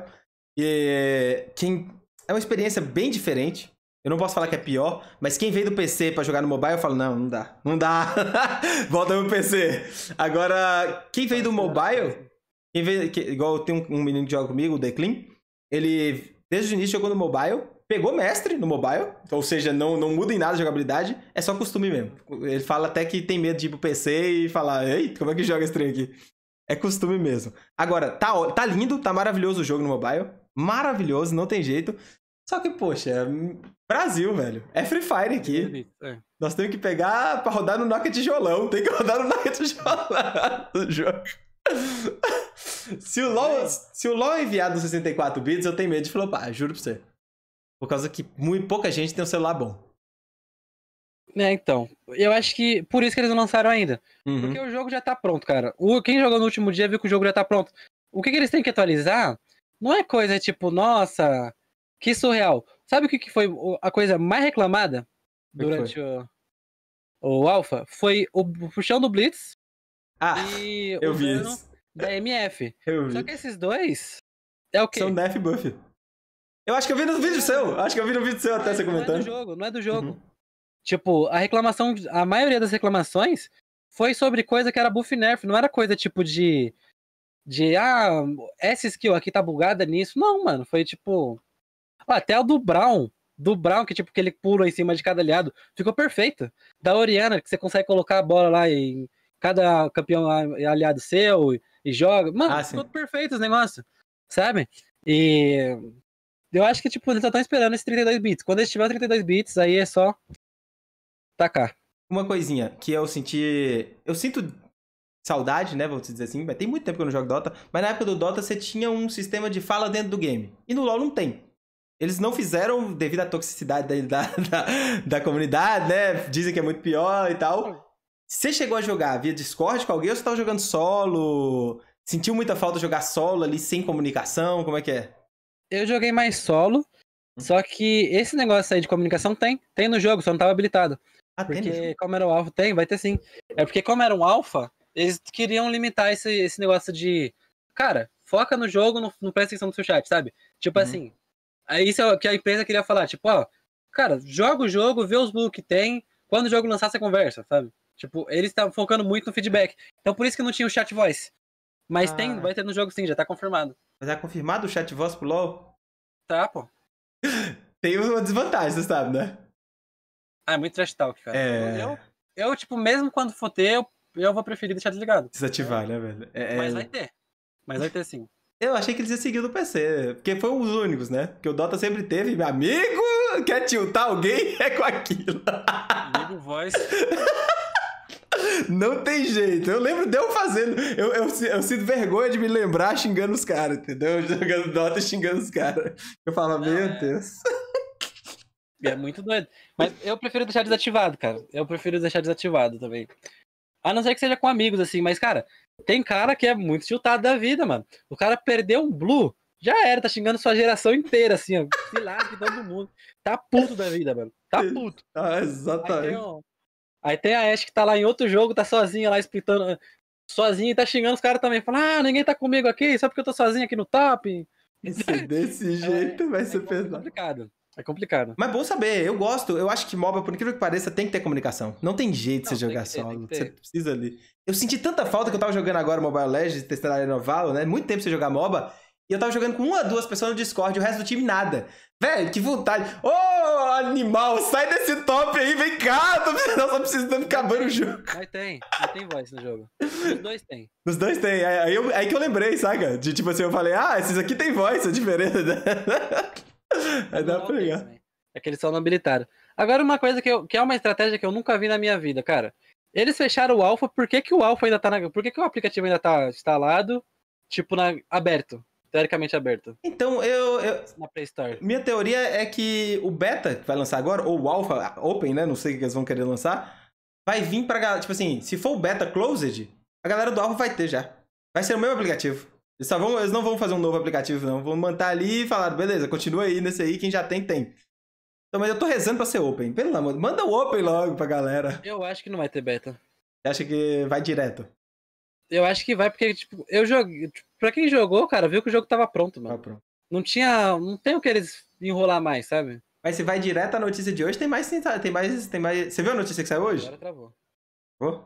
E quem... É uma experiência bem diferente. Eu não posso falar que é pior, mas quem veio do PC para jogar no mobile, eu falo, não, não dá. Não dá. <laughs> Volta pro PC. Agora, quem veio do mobile, quem veio, que, igual tem um, um menino que joga comigo, o Declin, ele desde o início jogou no mobile Pegou mestre no mobile, ou seja, não, não muda em nada a jogabilidade, é só costume mesmo. Ele fala até que tem medo de ir pro PC e falar, ei, como é que joga esse trem aqui? É costume mesmo. Agora, tá, tá lindo, tá maravilhoso o jogo no mobile. Maravilhoso, não tem jeito. Só que, poxa, Brasil, velho. É Free Fire aqui. É. é. Nós temos que pegar pra rodar no Nokia tijolão. Tem que rodar no Nokia tijolão do <laughs> jogo. se, o LoL, é. se o LoL é enviado nos 64 bits, eu tenho medo de flopar, juro pra você. Por causa que muito pouca gente tem um celular bom. É, então. Eu acho que por isso que eles não lançaram ainda. Uhum. Porque o jogo já tá pronto, cara. O, quem jogou no último dia viu que o jogo já tá pronto. O que, que eles têm que atualizar não é coisa tipo, nossa, que surreal. Sabe o que, que foi a coisa mais reclamada durante o, o Alpha? Foi o puxão do Blitz ah, e eu o vi isso. da MF. Eu Só vi. que esses dois é o quê? São Death Buff. Eu acho que eu vi no vídeo seu. Acho que eu vi no vídeo seu até você comentando. Não é do jogo, não é do jogo. Uhum. Tipo, a reclamação, a maioria das reclamações foi sobre coisa que era buff nerf, não era coisa tipo de de ah, essa skill aqui tá bugada nisso. Não, mano, foi tipo até o do Brown, do Brown que tipo que ele pula em cima de cada aliado, ficou perfeito. Da Oriana que você consegue colocar a bola lá em cada campeão aliado seu e, e joga. Mano, ah, ficou perfeito os negócios, sabe? E eu acho que, tipo, eles só estão esperando esse 32 bits. Quando eles tiverem 32 bits, aí é só tacar. Uma coisinha que é eu senti. Eu sinto saudade, né? Vamos dizer assim, mas tem muito tempo que eu não jogo Dota. Mas na época do Dota você tinha um sistema de fala dentro do game. E no LoL não tem. Eles não fizeram devido à toxicidade da, da, da comunidade, né? Dizem que é muito pior e tal. Você chegou a jogar via Discord com alguém ou você tava jogando solo? Sentiu muita falta de jogar solo ali sem comunicação? Como é que é? eu joguei mais solo. Hum. Só que esse negócio aí de comunicação tem. Tem no jogo, só não tava habilitado. Ah, porque tem como era o alfa, tem, vai ter sim. É porque como era um alfa, eles queriam limitar esse, esse negócio de. Cara, foca no jogo, não, não presta atenção no seu chat, sabe? Tipo uhum. assim. Aí isso é o que a empresa queria falar, tipo, ó, cara, joga o jogo, vê os bugs que tem, quando o jogo lançar, você conversa, sabe? Tipo, eles estavam focando muito no feedback. Então por isso que não tinha o chat voice. Mas ah. tem, vai ter no jogo sim, já tá confirmado. Mas é confirmado o chat voz pro LoL? Tá, pô. <laughs> Tem uma desvantagem, você sabe, né? Ah, é muito trash talk, cara. É... Eu, eu, tipo, mesmo quando for ter, eu, eu vou preferir deixar desligado. Desativar, é... né, velho? É, é... Mas vai ter. Mas vai ter sim. <laughs> Eu achei que eles iam seguir do PC, porque foi os únicos, né? Porque o Dota sempre teve, meu amigo, quer tiltar alguém? <laughs> É com aquilo. Amigo voz. Não tem jeito. Eu lembro de eu fazendo. Eu, eu, eu sinto vergonha de me lembrar xingando os caras, entendeu? <laughs> Jogando Dota xingando os caras. Eu falo, meu é... Deus. É muito doido. Mas eu prefiro deixar desativado, cara. Eu prefiro deixar desativado também. A não ser que seja com amigos, assim. Mas, cara, tem cara que é muito tiltado da vida, mano. O cara perdeu um Blue. Já era, tá xingando sua geração inteira, assim, ó. Se larga todo mundo. Tá puto da vida, mano. Tá puto. Ah, exatamente. Aí, Aí tem a Ash que tá lá em outro jogo, tá sozinha lá splitando, sozinha e tá xingando os caras também. Falando, ah, ninguém tá comigo aqui, só porque eu tô sozinha aqui no top. É desse <laughs> é, jeito é, vai ser é pesado. complicado. É complicado. Mas é bom saber, eu gosto. Eu acho que MOBA, por incrível que pareça, tem que ter comunicação. Não tem jeito de você jogar ter, solo. Você precisa ali. Eu senti tanta falta que eu tava jogando agora Mobile Legends, testando a Arena né? Muito tempo você jogar MOBA. E eu tava jogando com uma, duas pessoas no Discord, o resto do time nada. Velho, que vontade. Ô, oh, animal, sai desse top aí, vem cá. Tô, nós só precisando acabar o jogo. Mas tem, mas tem voz no jogo. Os dois tem. Os dois tem. Aí, eu, aí, que eu lembrei, saca? De tipo assim, eu falei, ah, esses aqui tem voz, é diferente. <laughs> aí dá pra ligar. É que eles só Agora, uma coisa que, eu, que é uma estratégia que eu nunca vi na minha vida, cara. Eles fecharam o alpha por que, que o alpha ainda tá na. Por que, que o aplicativo ainda tá instalado, tipo, na, aberto? teoricamente aberto. Então, eu. eu na Play Store. Minha teoria é que o beta que vai lançar agora, ou o Alpha Open, né? Não sei o que eles vão querer lançar. Vai vir pra galera. Tipo assim, se for o beta closed, a galera do Alpha vai ter já. Vai ser o mesmo aplicativo. Eles, só vão, eles não vão fazer um novo aplicativo, não. Vão manter ali e falar, beleza, continua aí nesse aí, quem já tem, tem. Então, mas eu tô rezando pra ser open. Pelo amor, manda o open logo pra galera. Eu acho que não vai ter beta. Você acha que vai direto? Eu acho que vai, porque, tipo, eu joguei. Tipo, pra quem jogou, cara, viu que o jogo tava pronto, mano. Tá pronto. Não tinha. Não tem o que eles enrolar mais, sabe? Mas se vai direto à notícia de hoje, tem mais. Tem mais. Tem mais. Você viu a notícia que saiu hoje? Agora travou. Oh?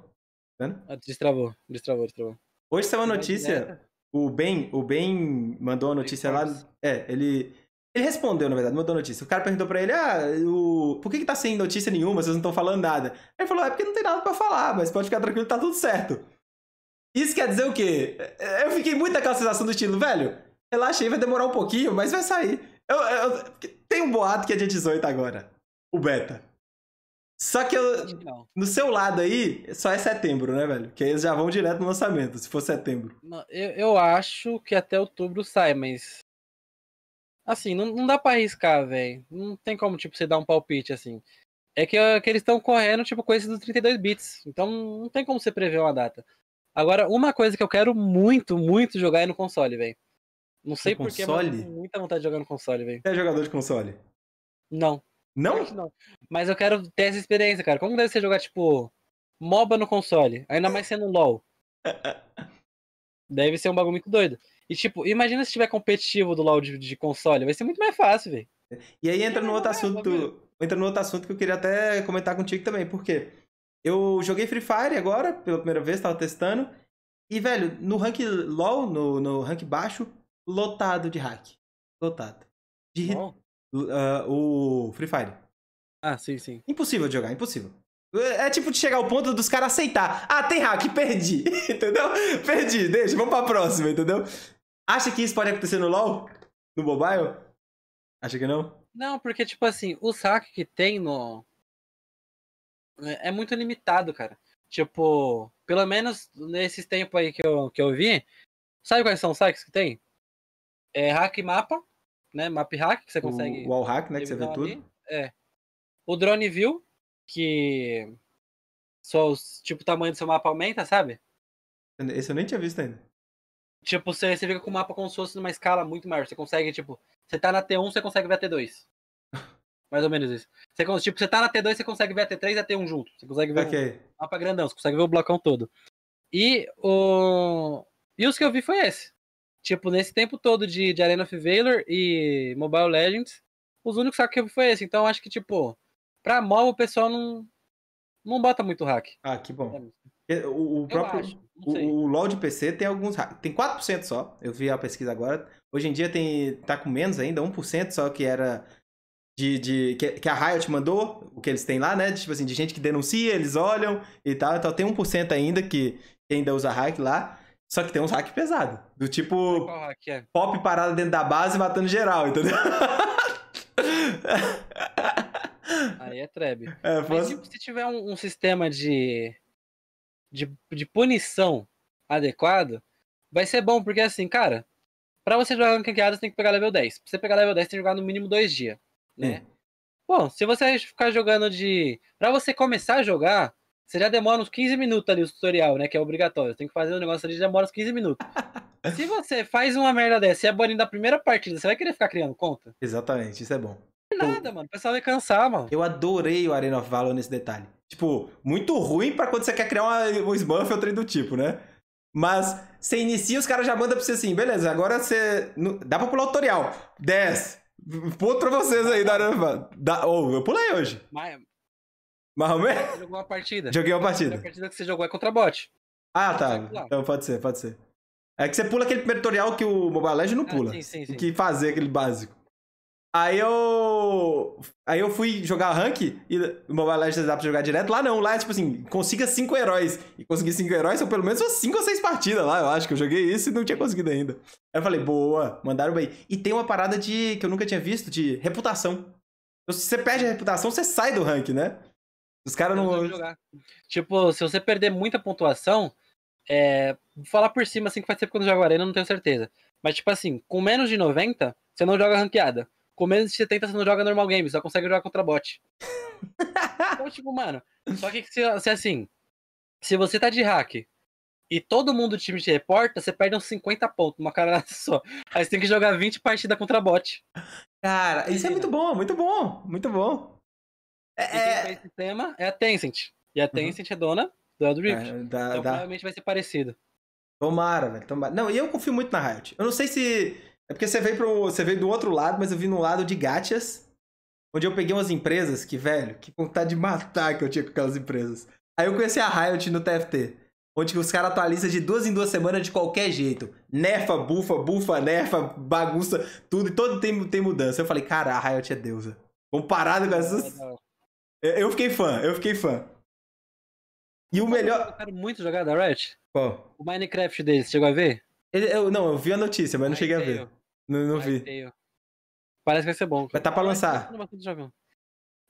Tá ah, destravou, destravou, destravou. Hoje saiu a notícia. O Ben, o Ben mandou a notícia lá. É, ele. Ele respondeu, na verdade, mandou a notícia. O cara perguntou pra ele: Ah, o... por que, que tá sem notícia nenhuma? Vocês não estão falando nada? Aí ele falou: É porque não tem nada pra falar, mas pode ficar tranquilo, tá tudo certo. Isso quer dizer o quê? Eu fiquei muito naquela sensação do estilo, velho, relaxa aí, vai demorar um pouquinho, mas vai sair. Eu, eu, tem um boato que é dia 18 agora. O beta. Só que eu, então. no seu lado aí, só é setembro, né, velho? Que eles já vão direto no lançamento, se for setembro. Eu, eu acho que até outubro sai, mas. Assim, não, não dá pra arriscar, velho. Não tem como, tipo, você dar um palpite assim. É que, é que eles estão correndo, tipo, com esse dos 32 bits. Então não tem como você prever uma data. Agora, uma coisa que eu quero muito, muito jogar é no console, velho. Não sei porquê, mas eu tenho muita vontade de jogar no console, velho. É jogador de console? Não. Não? não? Mas eu quero ter essa experiência, cara. Como deve ser jogar, tipo, MOBA no console? Ainda mais sendo LOL. <laughs> deve ser um bagulho muito doido. E, tipo, imagina se tiver competitivo do LOL de, de console. Vai ser muito mais fácil, velho. E aí entra no é outro assunto. Entra no outro assunto que eu queria até comentar contigo também. Por quê? Eu joguei Free Fire agora, pela primeira vez, tava testando. E, velho, no rank lol no, no rank baixo, lotado de hack. Lotado. De oh. uh, o Free Fire. Ah, sim, sim. Impossível de jogar, impossível. É, é tipo de chegar ao ponto dos caras aceitar. Ah, tem hack, perdi. <laughs> entendeu? Perdi, deixa, vamos pra próxima, entendeu? Acha que isso pode acontecer no LoL? No mobile? Acha que não? Não, porque, tipo assim, o hacks que tem no, né, é muito limitado, cara. Tipo, pelo menos nesses tempos aí que eu, que eu vi, sabe quais são os sites que tem? É hack mapa, né? Map hack, que você consegue. O wall hack, né? Que você vê ali. tudo. É. O drone view, que só os, tipo, o tamanho do seu mapa aumenta, sabe? Esse eu nem tinha visto ainda. Tipo, você, você fica com o mapa como se fosse numa escala muito maior. Você consegue, tipo, você tá na T1, você consegue ver a T2. Mais ou menos isso. Você, tipo, você tá na T2, você consegue ver a T3 e a T1 junto. Você consegue ver okay. o mapa grandão, você consegue ver o blocão todo. E o. E os que eu vi foi esse. Tipo, nesse tempo todo de, de Arena of Valor e Mobile Legends, os únicos hacks que eu vi foi esse. Então acho que, tipo, pra MOL o pessoal não. Não bota muito hack. Ah, que bom. É. O, o próprio. Acho, o, o, LoL de PC tem alguns hacks. Tem 4% só. Eu vi a pesquisa agora. Hoje em dia tem, tá com menos ainda, 1% só que era de, de que, que, a Riot mandou, o que eles têm lá, né? De, tipo assim, de gente que denuncia, eles olham e tal. Então tem 1% ainda que, que ainda usa hack lá. Só que tem uns hacks pesados. Do tipo, hack é? pop parada dentro da base matando geral, entendeu? <laughs> Aí é treb. É, Mas tipo, se tiver um, um sistema de, de, de punição adequado, vai ser bom, porque assim, cara, pra você jogar ranqueada, você tem que pegar level 10. Pra você pegar level 10, você tem que jogar no mínimo dois dias né? Hum. Bom, se você ficar jogando de. Pra você começar a jogar, você já demora uns 15 minutos ali o tutorial, né? Que é obrigatório. Tem que fazer um negócio ali, demora uns 15 minutos. <laughs> se você faz uma merda dessa e é banido da primeira partida, você vai querer ficar criando conta? Exatamente, isso é bom. É nada, mano. O pessoal vai cansar, mano. Eu adorei o Arena of Valor nesse detalhe. Tipo, muito ruim para quando você quer criar uma, um smuff ou outro do tipo, né? Mas você inicia, os caras já mandam pra você assim, beleza, agora você. Dá pra pular o tutorial. 10, Ponto pra vocês aí da Da... Oh, eu pulei hoje. Mas... Maomé? Jogou uma partida. Joguei uma partida. A partida que você jogou é contra bot. Ah, tá. Então pode ser, pode ser. É que você pula aquele primeiro tutorial que o Mobile Legends não ah, pula. Ah, sim, sim, sim. Tem que fazer aquele básico. Aí eu. Aí eu fui jogar rank e o Mobile Legends dá pra jogar direto. Lá não, lá é tipo assim, consiga cinco heróis. E conseguir cinco heróis são pelo menos umas 5 ou seis partidas lá, eu acho que eu joguei isso e não tinha conseguido ainda. Aí eu falei, boa, mandaram bem. E tem uma parada de que eu nunca tinha visto, de reputação. Então, se você perde a reputação, você sai do rank, né? Os caras não. tipo, se você perder muita pontuação, é... vou falar por cima assim que faz tempo que eu não jogo arena, não tenho certeza. Mas, tipo assim, com menos de 90, você não joga ranqueada com menos de 70 você não joga normal game, só consegue jogar contra bot. <laughs> então, tipo, mano, só que se, se assim, se você tá de hack e todo mundo do time te reporta, você perde uns 50 pontos, uma cara <laughs> só. Aí você tem que jogar 20 partidas contra bot. Cara, isso é muito bom, muito bom, muito bom. É, e quem é... tema é a Tencent. E a uhum. Tencent uhum. é dona do Eldrift. É, então dá. provavelmente vai ser parecido. Tomara, velho, tomara. Não, e eu confio muito na Riot. Eu não sei se é porque você veio, pro, você veio do outro lado, mas eu vim no lado de gachas, onde eu peguei umas empresas que, velho, que vontade de matar que eu tinha com aquelas empresas. Aí eu conheci a Riot no TFT, onde os caras atualizam de duas em duas semanas de qualquer jeito. Nerfa, bufa, bufa, nerfa, bagunça, tudo, e todo tempo tem mudança. Eu falei, cara, a Riot é deusa. Comparado com essas... Eu fiquei fã, eu fiquei fã. E o melhor. Eu quero muito jogar da Riot. Qual? O Minecraft deles, chegou a ver? eu, não, eu vi a notícia, mas não cheguei a ver. Eu. Não, não vi. Tale. Parece que vai ser bom. Vai tá pra ah, lançar.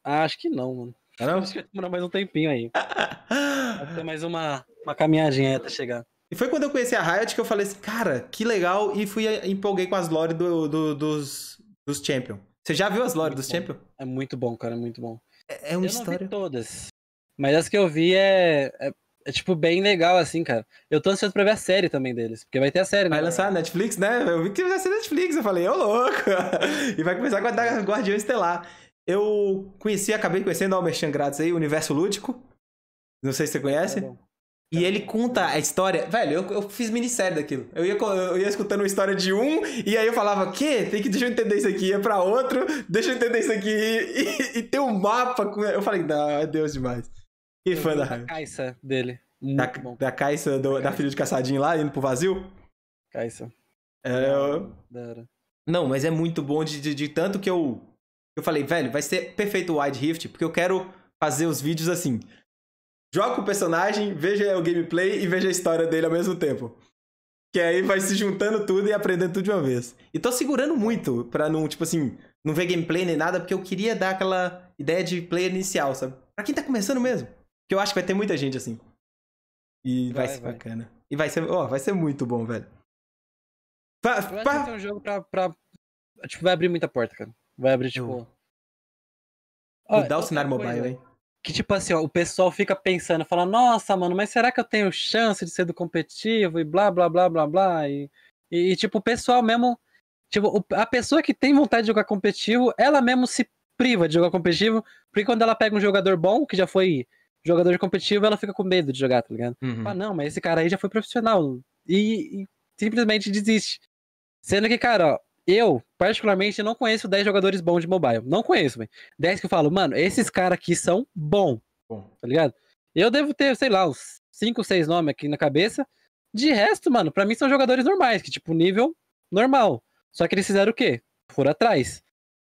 Ah, acho que não, mano. Ah, Acho que vai demorar mais um tempinho aí. <laughs> vai ter mais uma, uma caminhadinha até chegar. E foi quando eu conheci a Riot que eu falei assim, cara, que legal, e fui eh, empolguei com as lore do, do dos, dos champions Você já viu as lore dos champions É muito bom, cara, é muito bom. É, é uma eu história. todas. Mas as que eu vi é, é é, tipo, bem legal, assim, cara. Eu tô ansioso pra ver a série também deles, porque vai ter a série, né? Vai lançar a Netflix, né? Eu vi que vai ser Netflix, eu falei, ô louco! <laughs> e vai começar a Guardião Estelar. Eu conheci, acabei conhecendo o Merchan Grátis aí, Universo Lúdico. Não sei se você conhece. Tá e tá ele conta a história. Velho, eu, eu fiz minissérie daquilo. Eu ia, eu ia escutando uma história de um, e aí eu falava, que? Tem que deixa eu entender isso aqui. Ia é pra outro, deixa eu entender isso aqui. E, e, e tem um mapa. Com... Eu falei, não, é Deus demais. Que é, fã da Da Caixa dele. Da, da Caixa, do, da, da filha de caçadinho lá, indo pro vazio? Caixa. É, Não, mas é muito bom de, de, de, tanto que eu. Eu falei, velho, vai ser perfeito o Wide Rift, porque eu quero fazer os vídeos assim. Joga o personagem, veja o gameplay e veja a história dele ao mesmo tempo. Que aí vai se juntando tudo e aprendendo tudo de uma vez. E tô segurando muito pra não, tipo assim, não ver gameplay nem nada, porque eu queria dar aquela ideia de player inicial, sabe? Pra quem tá começando mesmo. Que eu acho que vai ter muita gente assim. E vai, vai ser vai. bacana. E vai ser, ó, oh, vai ser muito bom, velho. Vai ser um jogo pra, pra, Tipo, vai abrir muita porta, cara. Vai abrir, tipo. Uhum. Ó, o cenário mobile, hein? Que tipo assim, ó, o pessoal fica pensando, fala, nossa, mano, mas será que eu tenho chance de ser do competitivo? E blá, blá, blá, blá, blá. E, e, e tipo, o pessoal mesmo. Tipo, a pessoa que tem vontade de jogar competitivo, ela mesmo se priva de jogar competitivo, porque quando ela pega um jogador bom, que já foi jogador competitivo, ela fica com medo de jogar, tá ligado? Uhum. Ah, não, mas esse cara aí já foi profissional. E, e simplesmente desiste. Sendo que, cara, ó, eu, particularmente, não conheço 10 jogadores bons de mobile. Não conheço, velho. 10 que eu falo, mano, esses caras aqui são bons, Bom. Tá ligado? Eu devo ter, sei lá, uns 5, 6 nomes aqui na cabeça. De resto, mano, para mim são jogadores normais, que tipo, nível normal. Só que eles fizeram o quê? Foram atrás.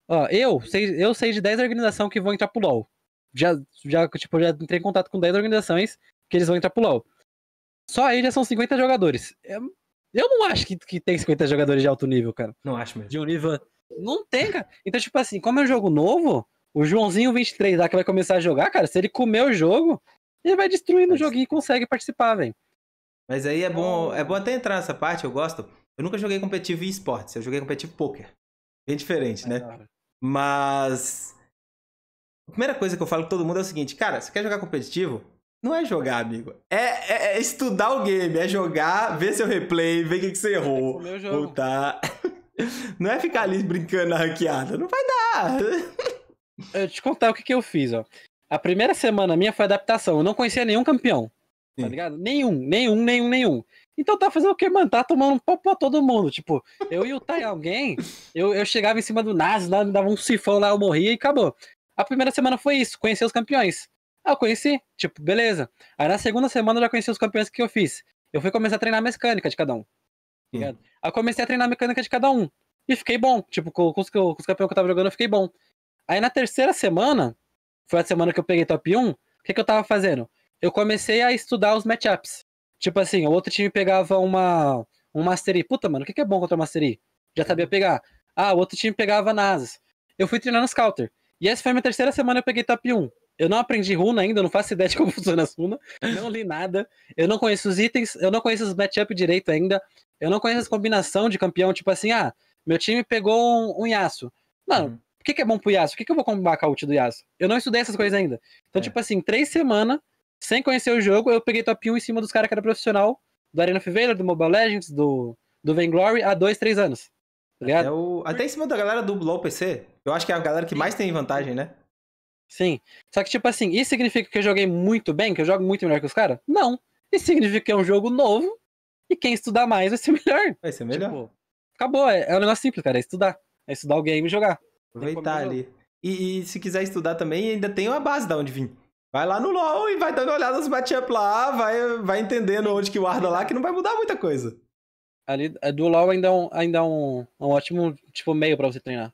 Ó, eu sei, eu sei de 10 organizações que vão entrar pro LoL já, já, tipo, já entrei em contato com 10 organizações que eles vão entrar pro LoL. Só aí já são 50 jogadores. Eu não acho que, que tem 50 jogadores de alto nível, cara. Não acho mesmo. De um nível. Não tem, cara. Então, tipo assim, como é um jogo novo, o Joãozinho 23 lá que vai começar a jogar, cara, se ele comer o jogo, ele vai destruindo Mas... o joguinho e consegue participar, velho. Mas aí é bom, é bom até entrar nessa parte, eu gosto. Eu nunca joguei competitivo e esportes, eu joguei competitivo poker. Bem diferente, né? Mas a primeira coisa que eu falo pra todo mundo é o seguinte, cara, você quer jogar competitivo? Não é jogar, amigo. É, é, é estudar o game, é jogar, ver seu replay, ver o que, que você errou. É voltar. <laughs> Não é ficar ali brincando na ranqueada. Não vai dar. <laughs> Eu te contar o que, que eu fiz, ó. A primeira semana minha foi adaptação. Eu não conhecia nenhum campeão. Tá Sim. Tá ligado? Nenhum, nenhum, nenhum, nenhum. Então tá fazendo o que, mano? Tá tomando um pop pra todo mundo. Tipo, eu ia lutar em alguém, eu, eu chegava em cima do Nas, lá, me dava um sifão lá, eu morria e acabou. A primeira semana foi isso, conhecer os campeões. Ah, eu conheci, tipo, beleza. Aí na segunda semana eu já conheci os campeões que eu fiz. Eu fui começar a treinar a mecânica de cada um. Hum. Aí eu comecei a treinar a mecânica de cada um. E fiquei bom. Tipo, com, com, os, com os campeões que eu tava jogando, eu fiquei bom. Aí na terceira semana, foi a semana que eu peguei top 1, o que, que eu tava fazendo? Eu comecei a estudar os matchups. Tipo assim, o outro time pegava uma um Mastery. Puta, mano, o que, que é bom contra o Mastery? Já sabia uhum. pegar. Ah, o outro time pegava Nasas. Eu fui treinando os counter. E essa foi a minha terceira semana eu peguei top 1. Eu não aprendi runa ainda, eu não faço ideia de como <laughs> funciona as runa. Não li nada. Eu não conheço os itens, eu não conheço os matchup direito ainda. Eu não conheço as combinação de campeão, tipo assim, ah, meu time pegou um, um Yasuo. Mano, uhum. o que, que é bom pro Yasuo? O que, que eu vou combinar com a ult do Yasuo? Eu não estudei essas coisas ainda. Então, é. tipo assim, três semanas, sem conhecer o jogo, eu peguei top 1 em cima dos caras que era profissional, do Arena Fiveira, do Mobile Legends, do, do Vainglory, há dois, três anos. Tá até, o... até em cima da galera do LoL PC, eu acho que é a galera que mais tem vantagem, né? Sim. Só que, tipo assim, isso significa que eu joguei muito bem, que eu jogo muito melhor que os caras? Não. Isso significa que é um jogo novo e quem estudar mais vai ser <laughs> melhor. Vai ser melhor. Tipo, acabou. É, é um negócio simples, cara. É estudar. É estudar o game e jogar. Aproveitar ali. E, e, se quiser estudar também, ainda tem uma base da onde vim. Vai lá no LoL e vai dando uma olhada nos matchups lá, vai, vai entendendo onde que guarda lá, que não vai mudar muita coisa. Ali, é, do LoL ainda é um, ainda é um, um ótimo tipo, meio para você treinar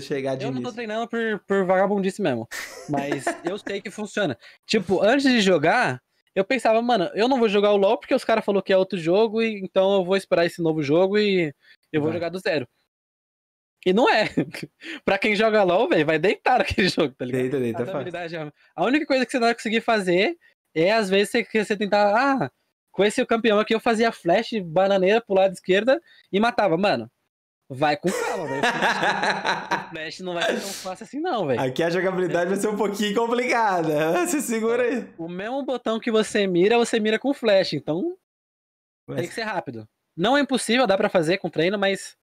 chegar de Eu início. não tô treinando por, por vagabundice mesmo. Mas eu <laughs> sei que funciona. Tipo, antes de jogar, eu pensava, mano, eu não vou jogar o LoL porque os caras falaram que é outro jogo, e então eu vou esperar esse novo jogo e eu vou ah. jogar do zero. E não é. <laughs> pra quem joga LoL, velho, vai deitar aquele <laughs> jogo, tá ligado? Deita, deita, é fácil. É a única coisa que você não vai conseguir fazer é, às vezes, você, você tentar, ah, com esse campeão aqui eu fazia flash, bananeira pro lado esquerda e matava. Mano, vai com calma, velho. O <laughs> Flash não vai ser tão fácil assim, não, velho. Aqui a jogabilidade vai ser um pouquinho complicada. <laughs> Se segura aí. O mesmo botão que você mira, você mira com Flash, então mas... tem que ser rápido. Não é impossível, dá para fazer com treino, mas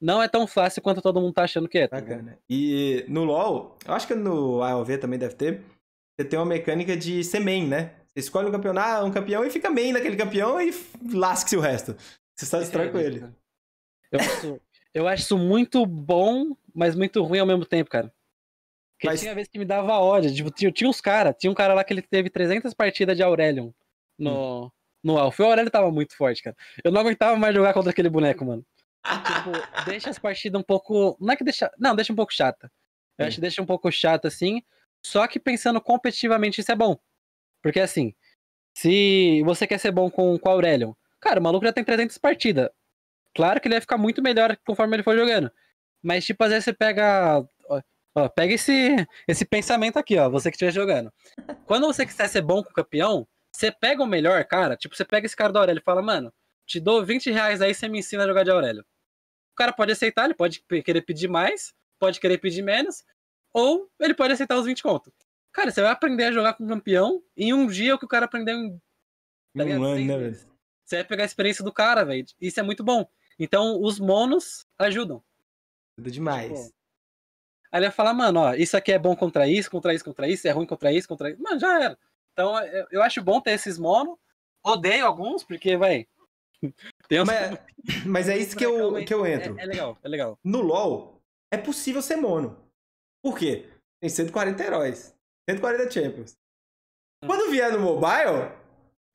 não é tão fácil quanto todo mundo tá achando que é. Tá Bacana. E no LoL, eu acho que no AOV também deve ter, você tem uma mecânica de ser main, né? Você escolhe um campeonato, ah, um campeão e fica main naquele campeão e lasque-se o resto. Você só é destrói com ele. Eu posso. Eu acho isso muito bom, mas muito ruim ao mesmo tempo, cara. Porque mas... tinha vez que me dava ódio. Tipo, tinha, tinha uns caras, tinha um cara lá que ele teve 300 partidas de Aurelion no, hum. no Alpha. E o Aurelion tava muito forte, cara. Eu não aguentava mais jogar contra aquele boneco, mano. tipo, <laughs> deixa as partidas um pouco. Não é que deixa. Não, deixa um pouco chata. Eu hum. acho que deixa um pouco chata, assim. Só que pensando competitivamente, isso é bom. Porque assim, se você quer ser bom com, com o Aurelion, cara, o maluco já tem 300 partidas. Claro que ele vai ficar muito melhor conforme ele for jogando. Mas, tipo, às vezes você pega. Ó, pega esse, esse pensamento aqui, ó. Você que estiver jogando. Quando você quiser ser bom com o campeão, você pega o melhor, cara. Tipo, você pega esse cara do Aurélio e fala, mano, te dou 20 reais aí, você me ensina a jogar de Aurélio. O cara pode aceitar, ele pode querer pedir mais, pode querer pedir menos, ou ele pode aceitar os 20 contos. Cara, você vai aprender a jogar com o campeão em um dia o que o cara aprendeu em. Tá um ano, né, velho? Você vai pegar a experiência do cara, velho. Isso é muito bom. Então, os monos ajudam. Ajuda demais. Tipo, aí ele ia falar, mano, ó, isso aqui é bom contra isso, contra isso, contra isso, é ruim contra isso, contra isso. Mano, já era. Então, é, é, eu, acho bom ter esses monos. Odeio alguns, porque, vai. <laughs> Uns... Mas, <laughs> mas, é isso que eu, que eu entro. É, é legal, é legal. No LoL, é possível ser mono. Por quê? Tem 140 heróis, 140 champions. Hum. Quando vier no mobile,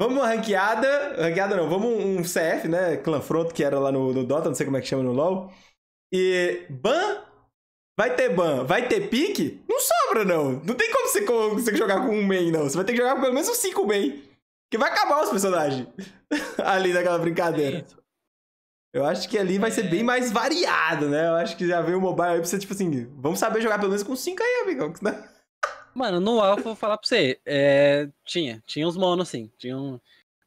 Vamos uma ranqueada. Ranqueada não, vamos um CF, né? Clanfronto, que era lá no, no Dota, não sei como é que chama no LoL. E ban? Vai ter ban? Vai ter pique? Não sobra, não. Não tem como você, você jogar com um main, não. Você vai ter que jogar com pelo menos cinco main. Que vai acabar os personagens. <laughs> ali daquela brincadeira. Eu acho que ali vai ser bem é. mais variado, né? Eu acho que já veio o mobile aí pra você, tipo assim, vamos saber jogar pelo menos com cinco aí, amigão. Mano, no Alpha, vou falar pra você, é, tinha, tinha uns monos, assim, tinha um...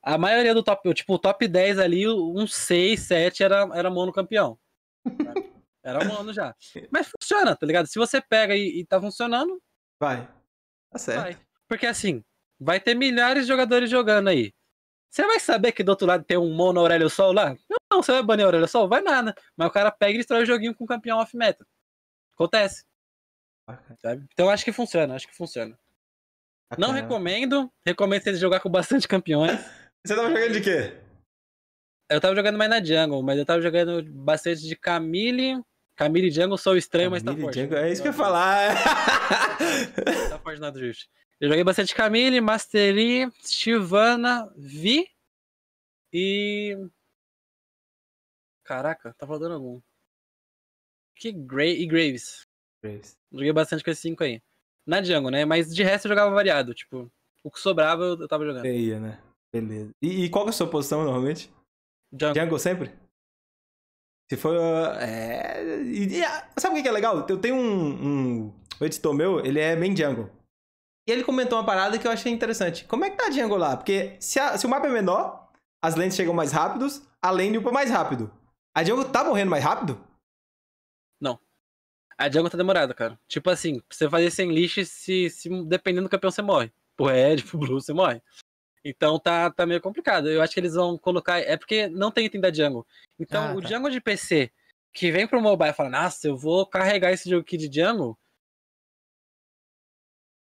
A maioria do top, tipo, o top 10 ali, uns um 6, 7 era, era mono campeão. <laughs> Era mono já. Mas funciona, tá ligado? Se você pega e, e tá funcionando... Vai, tá certo. Vai. Porque assim, vai ter milhares de jogadores jogando aí. Você vai saber que do outro lado tem um mono Aurélio Sol lá? Não, não você vai banir Aurélio Sol? Vai nada. Mas o cara pega e destrói o joguinho com o campeão off-meta. Acontece sabe? Então acho que funciona, acho que funciona. não recomendo, recomendo você jogar com bastante campeões. você tava jogando de quê? Eu tava jogando mais na jungle, mas eu tava jogando bastante de Camille. Camille Jungle, sou estranho, Camille mas tá forte. Jungle, é isso que eu ia tá falar. tá forte na Drift. Eu joguei bastante Camille, Mastery, Stivana, Vi e. Caraca, tá faltando algum. Que Gra e Graves. Joguei bastante com esses 5 aí. Na Django, né? Mas de resto eu jogava variado. Tipo, o que sobrava eu tava jogando. né? Beleza. E, e qual que é a sua posição normalmente? Django. sempre? Se for. É... E, e, ah, sabe o que é legal? Eu tenho um, um. O editor meu, ele é bem Django. E ele comentou uma parada que eu achei interessante. Como é que tá Django lá? Porque se, a, se o mapa é menor, as lentes chegam mais rápidos, a lane upa mais rápido. A Django tá morrendo mais rápido? A jungle tá demorada, cara. Tipo assim, pra você fazer sem lixo, se, se dependendo do campeão, você morre. Pro red, <laughs> pro blue, você morre. Então tá, tá meio complicado. Eu acho que eles vão colocar. É porque não tem item da jungle. Então ah, tá. o jungle de PC que vem pro mobile e fala, nossa, eu vou carregar esse jogo aqui de jungle.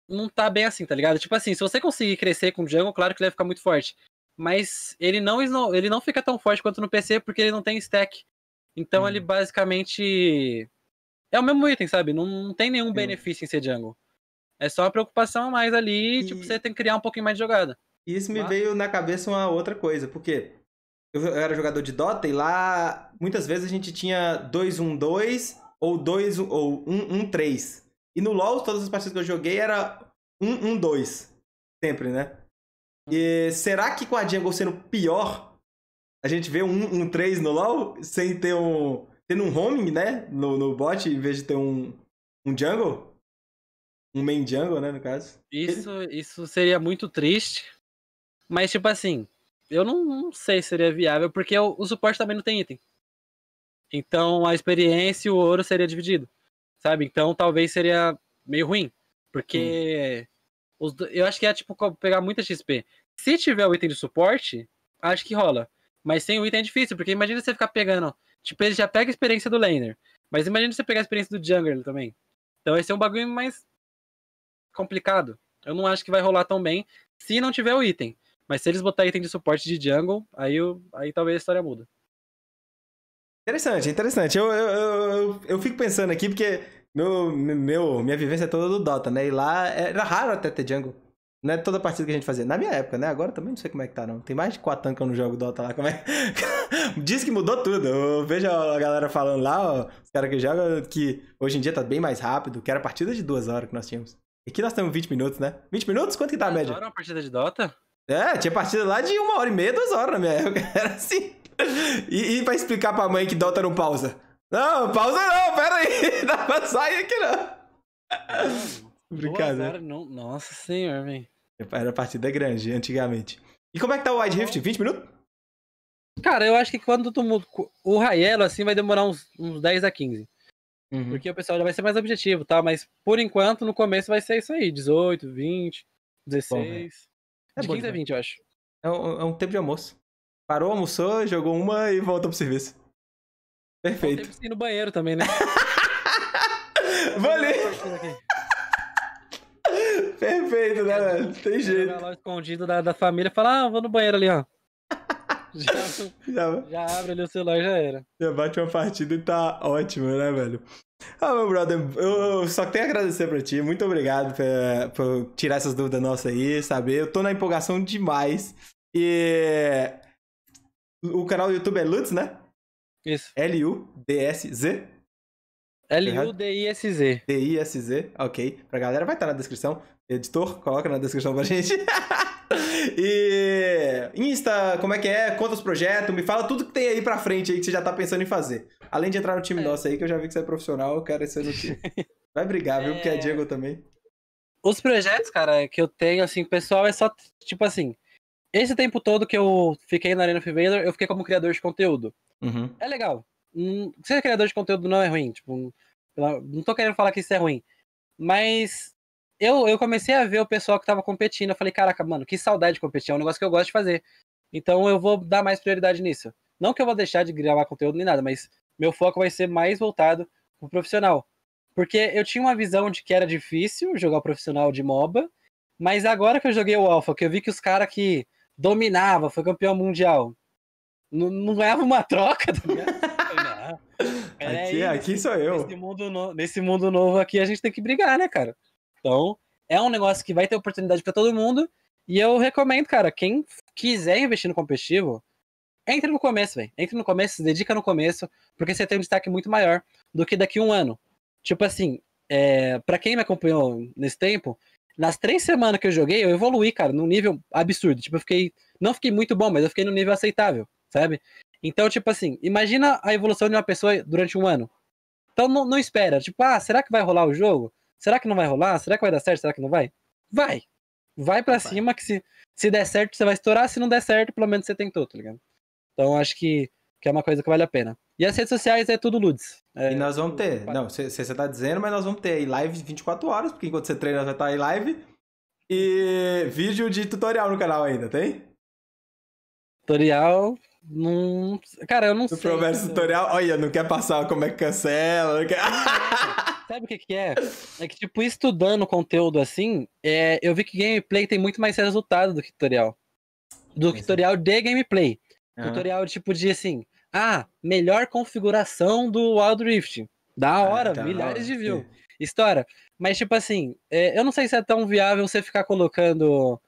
Não tá bem assim, tá ligado? Tipo assim, se você conseguir crescer com o jungle, claro que ele vai ficar muito forte. Mas ele não, ele não fica tão forte quanto no PC porque ele não tem stack. Então hum. ele uhum. basicamente é o mesmo item, sabe? Não, tem nenhum benefício em ser jungle. É só uma preocupação a mais ali, e... tipo, você tem que criar um pouquinho mais de jogada. E isso me ah. veio na cabeça uma outra coisa, porque eu era jogador de Dota e lá muitas vezes a gente tinha 2-1-2 ou 2 ou 1-1-3. E no LoL, todas as partidas que eu joguei era 1-1-2. Sempre, né? E será que com a Jungle sendo pior, a gente vê um 1-3 no LoL sem ter um tendo um homing, né? No, no bot, em vez de ter um, um jungle. Um main jungle, né, no caso. Isso, isso seria muito triste. Mas, tipo assim, eu não, não sei se seria viável, porque o, o suporte também não tem item. Então a experiência e o ouro seria dividido. Sabe? Então talvez seria meio ruim. Porque hum. os, eu acho que é tipo pegar muita XP. Se tiver o item de suporte, acho que rola. Mas sem o item é difícil, porque imagina você ficar pegando Tipo, ele já pega a experiência do laner. Mas imagina você pegar a experiência do jungler também. Então esse é um bagulho mais complicado. Eu não acho que vai rolar tão bem se não tiver o item. Mas se eles botar item de suporte de jungle, aí, eu, aí talvez a história muda. Interessante, interessante. Eu, eu, eu, eu, fico pensando aqui, porque meu, meu, minha vivência é toda do Dota, né? E lá é, era raro até ter jungle. Não é toda partida que a gente fazia. Na minha época, né? Agora também não sei como é que tá, não. Tem mais de quatro anos que eu não jogo Dota lá. Como é? <laughs> Diz que mudou tudo. Eu vejo a galera falando lá, ó, os caras que jogam, que hoje em dia tá bem mais rápido, que era partida de duas horas que nós tínhamos. E aqui nós temos 20 minutos, né? 20 minutos? Quanto que tá a média? Era uma partida de Dota? É, tinha partida lá de uma hora e meia, duas horas na minha época. <laughs> Era assim. E, e pra explicar pra mãe que Dota não pausa? Não, pausa não, pera aí. <laughs> pra sai aqui não. Obrigado. Né? nossa senhora velho. Era partida grande, antigamente. E como é que tá o Wide Rift? 20 minutos? Cara, eu acho que quando tu mundo. O Raiello, assim, vai demorar uns, uns 10 a 15. Uhum. Porque o pessoal já vai ser mais objetivo, tá? Mas por enquanto, no começo vai ser isso aí: 18, 20, 16. Bom, né? é. de bom, 15 a 20, eu acho. É um, é um, tempo de almoço. Parou, almoçou, jogou uma e voltou pro serviço. Perfeito. Tem que ir no banheiro também, né? <laughs> Valeu! Perfeito, né, velho? Tem jeito. Lá escondido da, da família, fala, ah, vou no banheiro ali, ó. <laughs> Já, já, já, abre ali o celular e já era. Já bate uma partida e tá ótimo, né, velho? Ah, meu brother, eu só tenho a agradecer pra ti. Muito obrigado por, por tirar essas dúvidas nossas aí, saber. Eu tô na empolgação demais. E o canal do YouTube é Lutz, né? Isso. L-U-D-S-Z. L-U-D-I-S-Z. D-I-S-Z, ok. Pra galera, vai estar tá na descrição. Editor, coloca na descrição pra gente. <laughs> e Insta, como é que é? Conta os projetos, me fala tudo que tem aí pra frente aí que você já tá pensando em fazer. Além de entrar no time é. nosso aí, que eu já vi que você é profissional, eu quero ser no time. <laughs> Vai brigar, viu? Porque é, é Diego também. Os projetos, cara, que eu tenho, assim, pessoal, é só, tipo assim, esse tempo todo que eu fiquei na Arena of eu fiquei como criador de conteúdo. Uhum. É legal, ser criador de conteúdo não é ruim, tipo, não tô querendo falar que isso é ruim. Mas eu, eu comecei a ver o pessoal que tava competindo. Eu falei, caraca, mano, que saudade de competir. É um negócio que eu gosto de fazer. Então eu vou dar mais prioridade nisso. Não que eu vou deixar de gravar conteúdo nem nada, mas meu foco vai ser mais voltado pro profissional. Porque eu tinha uma visão de que era difícil jogar profissional de MOBA, mas agora que eu joguei o Alpha, que eu vi que os caras que dominava, foi campeão mundial, não, não ganhava uma troca, tá ligado? aqui, aí, é, aqui nesse, sou eu. Nesse mundo, no, nesse mundo novo aqui, a gente tem que brigar, né, cara? Então, é um negócio que vai ter oportunidade para todo mundo. E eu recomendo, cara, quem quiser investir no competitivo, entre no começo, velho. Entre no começo, se dedica no começo, porque você tem um destaque muito maior do que daqui a um ano. Tipo assim, é, para quem me acompanhou nesse tempo, nas três semanas que eu joguei, eu evolui, cara, num nível absurdo. Tipo, eu fiquei. Não fiquei muito bom, mas eu fiquei num nível aceitável, sabe? Então, tipo assim, imagina a evolução de uma pessoa durante um ano. Então não, não espera, tipo, ah, será que vai rolar o jogo? Será que não vai rolar? Será que vai dar certo? Será que não vai? Vai. Vai para cima que se, se der certo você vai estourar, se não der certo, pelo menos você tentou, tá ligado? Então acho que, que é uma coisa que vale a pena. E as redes sociais é tudo Ludes. É... e nós vamos ter. Não, você tá dizendo, mas nós vamos ter aí live 24 horas, porque enquanto você treina vai estar em live. E vídeo de tutorial no canal ainda, tem? Tutorial não. Cara, eu não o sei. Tu tutorial? Olha, não quer passar como é que cancela? Quer... <laughs> Sabe o que, que é? É que, tipo, estudando conteúdo assim, é, eu vi que gameplay tem muito mais resultado do que tutorial. Do que tutorial de gameplay. Tutorial, tipo, de assim. Ah, melhor configuração do Wild Rift. Da ah, hora, ah, milhares de views. História. Mas, tipo assim, é, eu não sei se é tão viável você ficar colocando.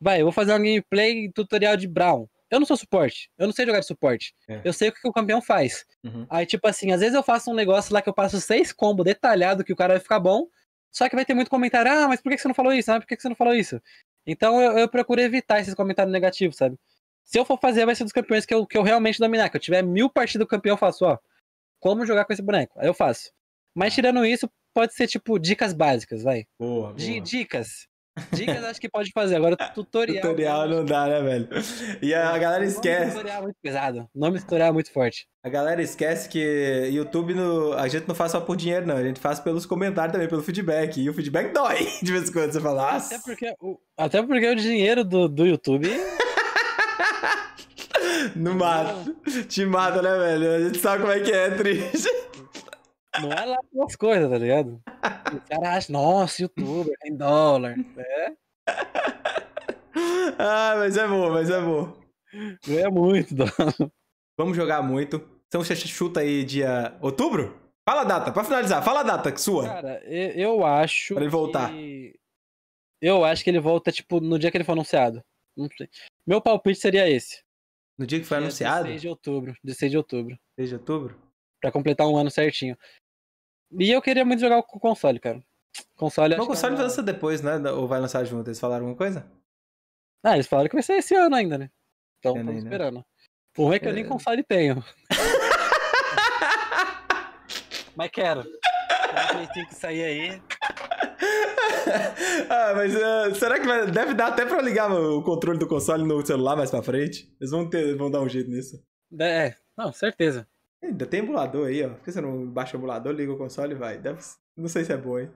Vai, eu vou fazer um gameplay tutorial de Brown. Eu não sou suporte. Eu não sei jogar de suporte. É. Eu sei o que o campeão faz. Uhum. Aí, tipo assim, às vezes eu faço um negócio lá que eu passo seis combos detalhado que o cara vai ficar bom. Só que vai ter muito comentário, ah, mas por que você não falou isso? Ah, por que você não falou isso? Então eu, eu procuro evitar esses comentários negativos, sabe? Se eu for fazer, vai ser dos campeões que eu, que eu realmente dominar. Que eu tiver mil partidas do campeão, eu faço, ó, como jogar com esse boneco? Aí eu faço. Mas ah. tirando isso, pode ser tipo dicas básicas, vai. Boa, boa. Dicas. Dicas acho que pode fazer, agora <laughs> tutorial. tutorial não dá, né, velho? E a, galera esquece. tutorial é muito pesado. O nome tutorial é muito forte. A galera esquece que YouTube no, a gente não faz só por dinheiro, não. A gente faz pelos comentários também, pelo feedback. E o feedback dói <laughs> de vez em quando você fala. Até porque o, até porque o dinheiro do, do YouTube. <laughs> no mato Te mata, né, velho? A gente sabe como é que é, é triste. Não é lá as coisas, tá ligado? O cara acha, nossa, youtuber, tem dólar, né? <laughs> Ah, mas é bom, mas é bom. É muito, dólar. Vamos jogar muito. Então você chuta aí dia outubro? Fala a data, pra finalizar, fala a data sua. Cara, eu acho. Pra ele voltar. Que... Eu acho que ele volta, tipo, no dia que ele for anunciado. Não sei. Meu palpite seria esse. No dia que foi dia anunciado? 16 de outubro. 16 de outubro. 16 de outubro? Pra completar um ano certinho. E eu queria muito jogar com o console, cara. Console, o console que... É lança depois, né? Ou vai lançar junto? Eles falaram alguma coisa? Ah, eles falaram que vai ser esse ano ainda, né? Então estamos esperando. O é que eu nem é. console tenho. <laughs> mas quero. Tem que sair aí. <laughs> ah, mas uh, será que vai... deve dar até pra ligar o controle do console no celular mais pra frente? Eles vão, ter, vão dar um jeito nisso. É, é. não, certeza. Ainda tem emulador aí, ó. Por que você não baixa o emulador, liga o console e vai? Deve... Não sei se é bom, hein?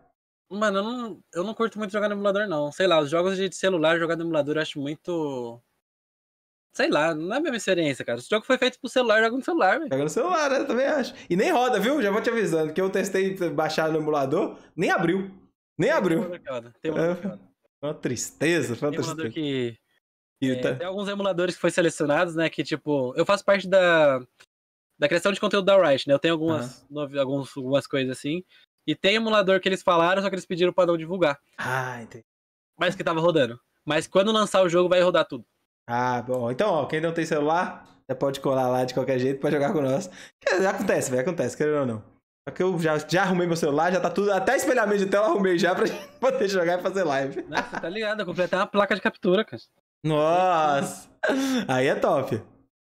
Mano, eu não, eu não curto muito jogar no emulador, não. Sei lá, os jogos de celular jogar no emulador eu acho muito. Sei lá, não é a mesma experiência, cara. Se o jogo foi feito pro celular, joga no celular, velho. Joga no celular, né? Eu também acho. E nem roda, viu? Já vou te avisando, que eu testei baixar no emulador, nem abriu. Nem abriu. Tem é. uma, tem uma, é, uma tristeza, foi uma tem tristeza. Que, é, tá... Tem alguns emuladores que foi selecionados, né? Que, tipo, eu faço parte da da criação de conteúdo da Riot, né? Eu tenho algumas, uhum. alguns, algumas coisas assim. E tem emulador que eles falaram, só que eles pediram para não divulgar. Ah, entendi. Mas que tava rodando. Mas quando lançar o jogo, vai rodar tudo. Ah, bom. Então, ó, quem não tem celular, já pode colar lá de qualquer jeito pra jogar com nós. Acontece, velho, acontece, querendo ou não. Só que eu já, já arrumei meu celular, já tá tudo. Até espelhamento de tela arrumei já pra <laughs> gente poder jogar e fazer live. Nossa, tá ligado? Completar uma placa de captura, cara. Nossa! Aí é top.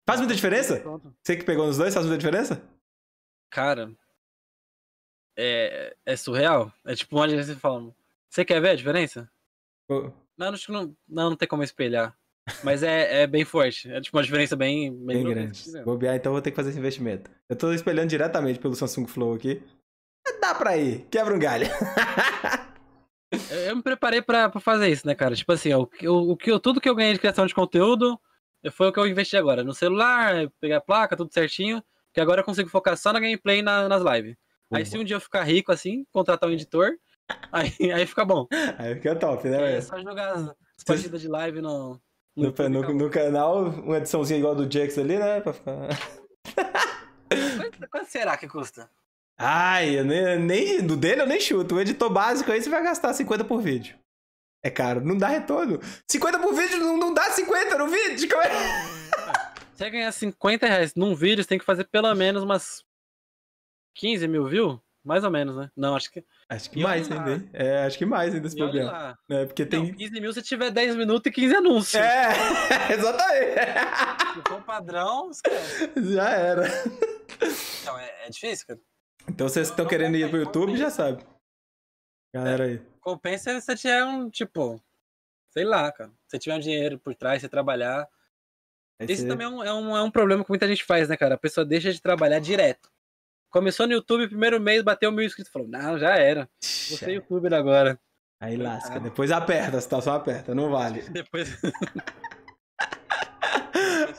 Faz muita diferença? Você que pegou nos dois, faz muita diferença? Cara, é, é surreal. É tipo onde você fala, você quer ver a diferença? Uh. Não, não, não, não tem como espelhar. Mas é, é bem forte. É tipo uma diferença bem, bem, bem grande. Vou assim, né? bobear, então vou ter que fazer esse investimento. Eu tô espelhando diretamente pelo Samsung Flow aqui. Dá pra ir, quebra um galho. <laughs> eu, eu me preparei pra, pra fazer isso, né, cara? Tipo assim, o, o, o, tudo que eu ganhei de criação de conteúdo, foi o que eu investi agora. No celular, pegar a placa, tudo certinho. Que agora eu consigo focar só na gameplay e na, nas lives. Uhum. Aí se um dia eu ficar rico assim, contratar um editor, <laughs> aí, aí fica bom. Aí fica top, né? É só jogar as partidas de live no. No, no, no, no canal, uma ediçãozinha igual do Jax ali, né? Pra ficar. quanto, quanto será que custa? Ai, eu nem, nem, do dele eu nem chuto. O editor básico aí você vai gastar 50 por vídeo é caro, não dá retorno. 50 por vídeo não, não dá 50 no vídeo. Como é? Se você ganhar 50 reais num vídeo, você tem que fazer pelo menos umas 15 mil views? Mais ou menos, né? Não, acho que. Acho que e mais ainda, É, acho que mais ainda esse problema. É, porque tem. Não, 15 mil se tiver 10 minutos e 15 anúncios. É, <laughs> exatamente. Se for padrão, esquece. Já era. Então, é, é difícil, cara. Então, vocês estão querendo ir pro YouTube, já sabe. Galera aí. Compensa é se você tiver um, tipo, sei lá, cara. Se tiver um dinheiro por trás, você trabalhar. Esse... Esse também é um, é, um, é um problema que muita gente faz, né, cara? A pessoa deixa de trabalhar direto. Começou no YouTube, primeiro mês, bateu mil inscritos. Falou, não, já era. Vou ser é. youtuber agora. Aí lasca. Ah. Depois aperta, se tá só aperta, não vale. <laughs> Depois.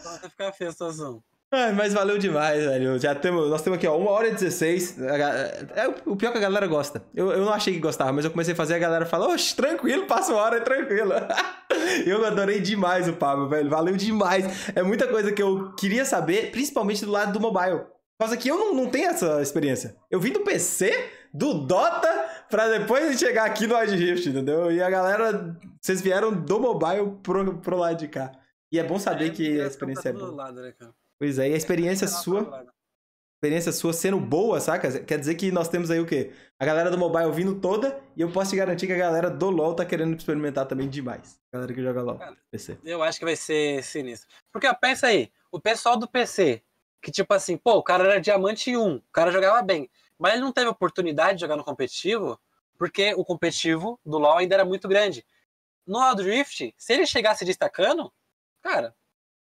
Vai <laughs> ficar feio a situação mas valeu demais, velho. Já temos, nós temos aqui, ó, 1 hora e 16. É, é o pior que a galera gosta. Eu, eu não achei que gostava, mas eu comecei a fazer a galera falar, oxe, tranquilo, passa uma hora, é tranquilo. <laughs> eu adorei demais o Pablo, velho. Valeu demais. É muita coisa que eu queria saber, principalmente do lado do mobile. Por aqui eu não, não tenho essa experiência. Eu vim do PC, do Dota, pra depois de chegar aqui no Odd Rift, entendeu? E a galera, vocês vieram do mobile pro, pro lado de cá. E é bom saber é, que a experiência tá é boa. Lado, né, cara? Pois é, e a é, experiência é sua. Experiência sua sendo boa, saca? Quer dizer que nós temos aí o quê? A galera do mobile vindo toda, e eu posso te garantir que a galera do LoL tá querendo experimentar também demais. A galera que joga LoL. PC. Eu acho que vai ser sinistro. Porque ó, pensa aí, o pessoal do PC, que tipo assim, pô, o cara era diamante 1, o cara jogava bem, mas ele não teve oportunidade de jogar no competitivo, porque o competitivo do LoL ainda era muito grande. No Aldrift, Rift, se ele chegasse destacando, cara,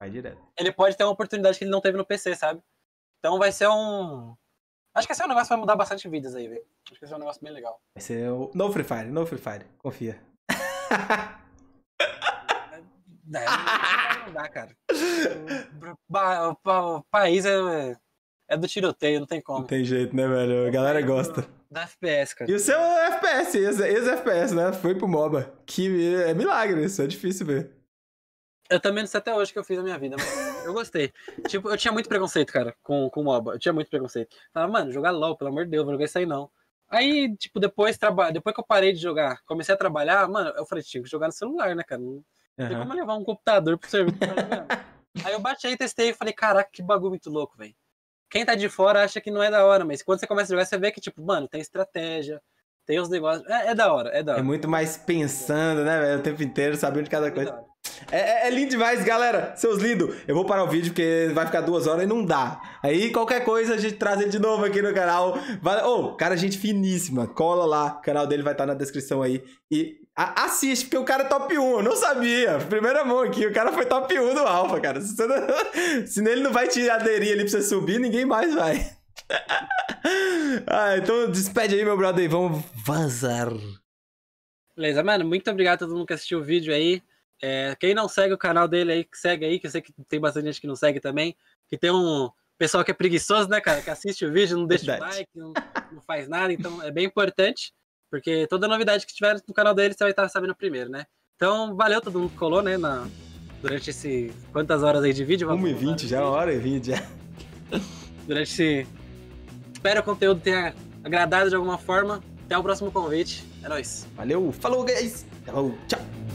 Vai direto. Ele pode ter uma oportunidade que ele não teve no PC, sabe? Então vai ser um. Acho que esse é um negócio que vai mudar bastante vidas aí, velho. Acho que esse é um negócio bem legal. Vai ser o. No Free Fire, no Free Fire. Confia. <laughs> É, não dá, cara. O, país é, é do tiroteio, não tem como. Não tem jeito, né, velho? A galera gosta. Da FPS, cara. E o seu é FPS, ex-FPS, né? Foi pro MOBA. Que é milagre isso, é difícil ver. Eu também não sei até hoje que eu fiz a minha vida, mas eu gostei. tipo, eu tinha muito preconceito, cara, com, com MOBA. Eu tinha muito preconceito. Falava, mano, jogar LOL, pelo amor de Deus, vou jogar isso aí não. Aí, tipo, depois, traba... depois que eu parei de jogar, comecei a trabalhar, mano, eu falei, tinha que jogar no celular, né, cara? Não uhum. tem como levar um computador pro serviço tá aí eu bati aí, testei e falei, caraca, que bagulho muito louco, velho. Quem tá de fora acha que não é da hora, mas quando você começa a jogar, você vê que, tipo, mano, tem estratégia, tem os negócios. É, é, da hora, é da é hora. É muito mais pensando, né, velho? O tempo inteiro, sabendo de cada é coisa. É, é, é, lindo demais, galera. Seus lindos, eu vou parar o vídeo porque vai ficar duas horas e não dá. Aí qualquer coisa a gente traz ele de novo aqui no canal. Vale... Oh, cara, gente finíssima. Cola lá, o canal dele vai estar tá na descrição aí. E a assiste, porque o cara é top 1. Eu não sabia. Primeira mão aqui, o cara foi top 1 do Alpha, cara. Se, não... <laughs> Se ele não vai te aderir ali pra você subir, ninguém mais vai. <laughs> ah, então despede aí, meu brother, e vamos vazar. Beleza, mano, muito obrigado a todo mundo que assistiu o vídeo aí. É, quem não segue o canal dele aí, que segue aí, que eu sei que tem bastante gente que não segue também. Que tem um pessoal que é preguiçoso, né, cara? Que assiste o vídeo, não deixa Verdade. o like, não, não, faz nada. Então é bem importante, porque toda novidade que tiver no canal dele, você vai estar sabendo primeiro, né? Então, valeu todo mundo que colou, né, na, durante esse... Quantas horas aí de vídeo? 1h20 já, hora e 20 já. Durante esse Espero que o conteúdo tenha agradado de alguma forma. Até o próximo convite. É nóis. Valeu, falou, guys. Falou, tchau.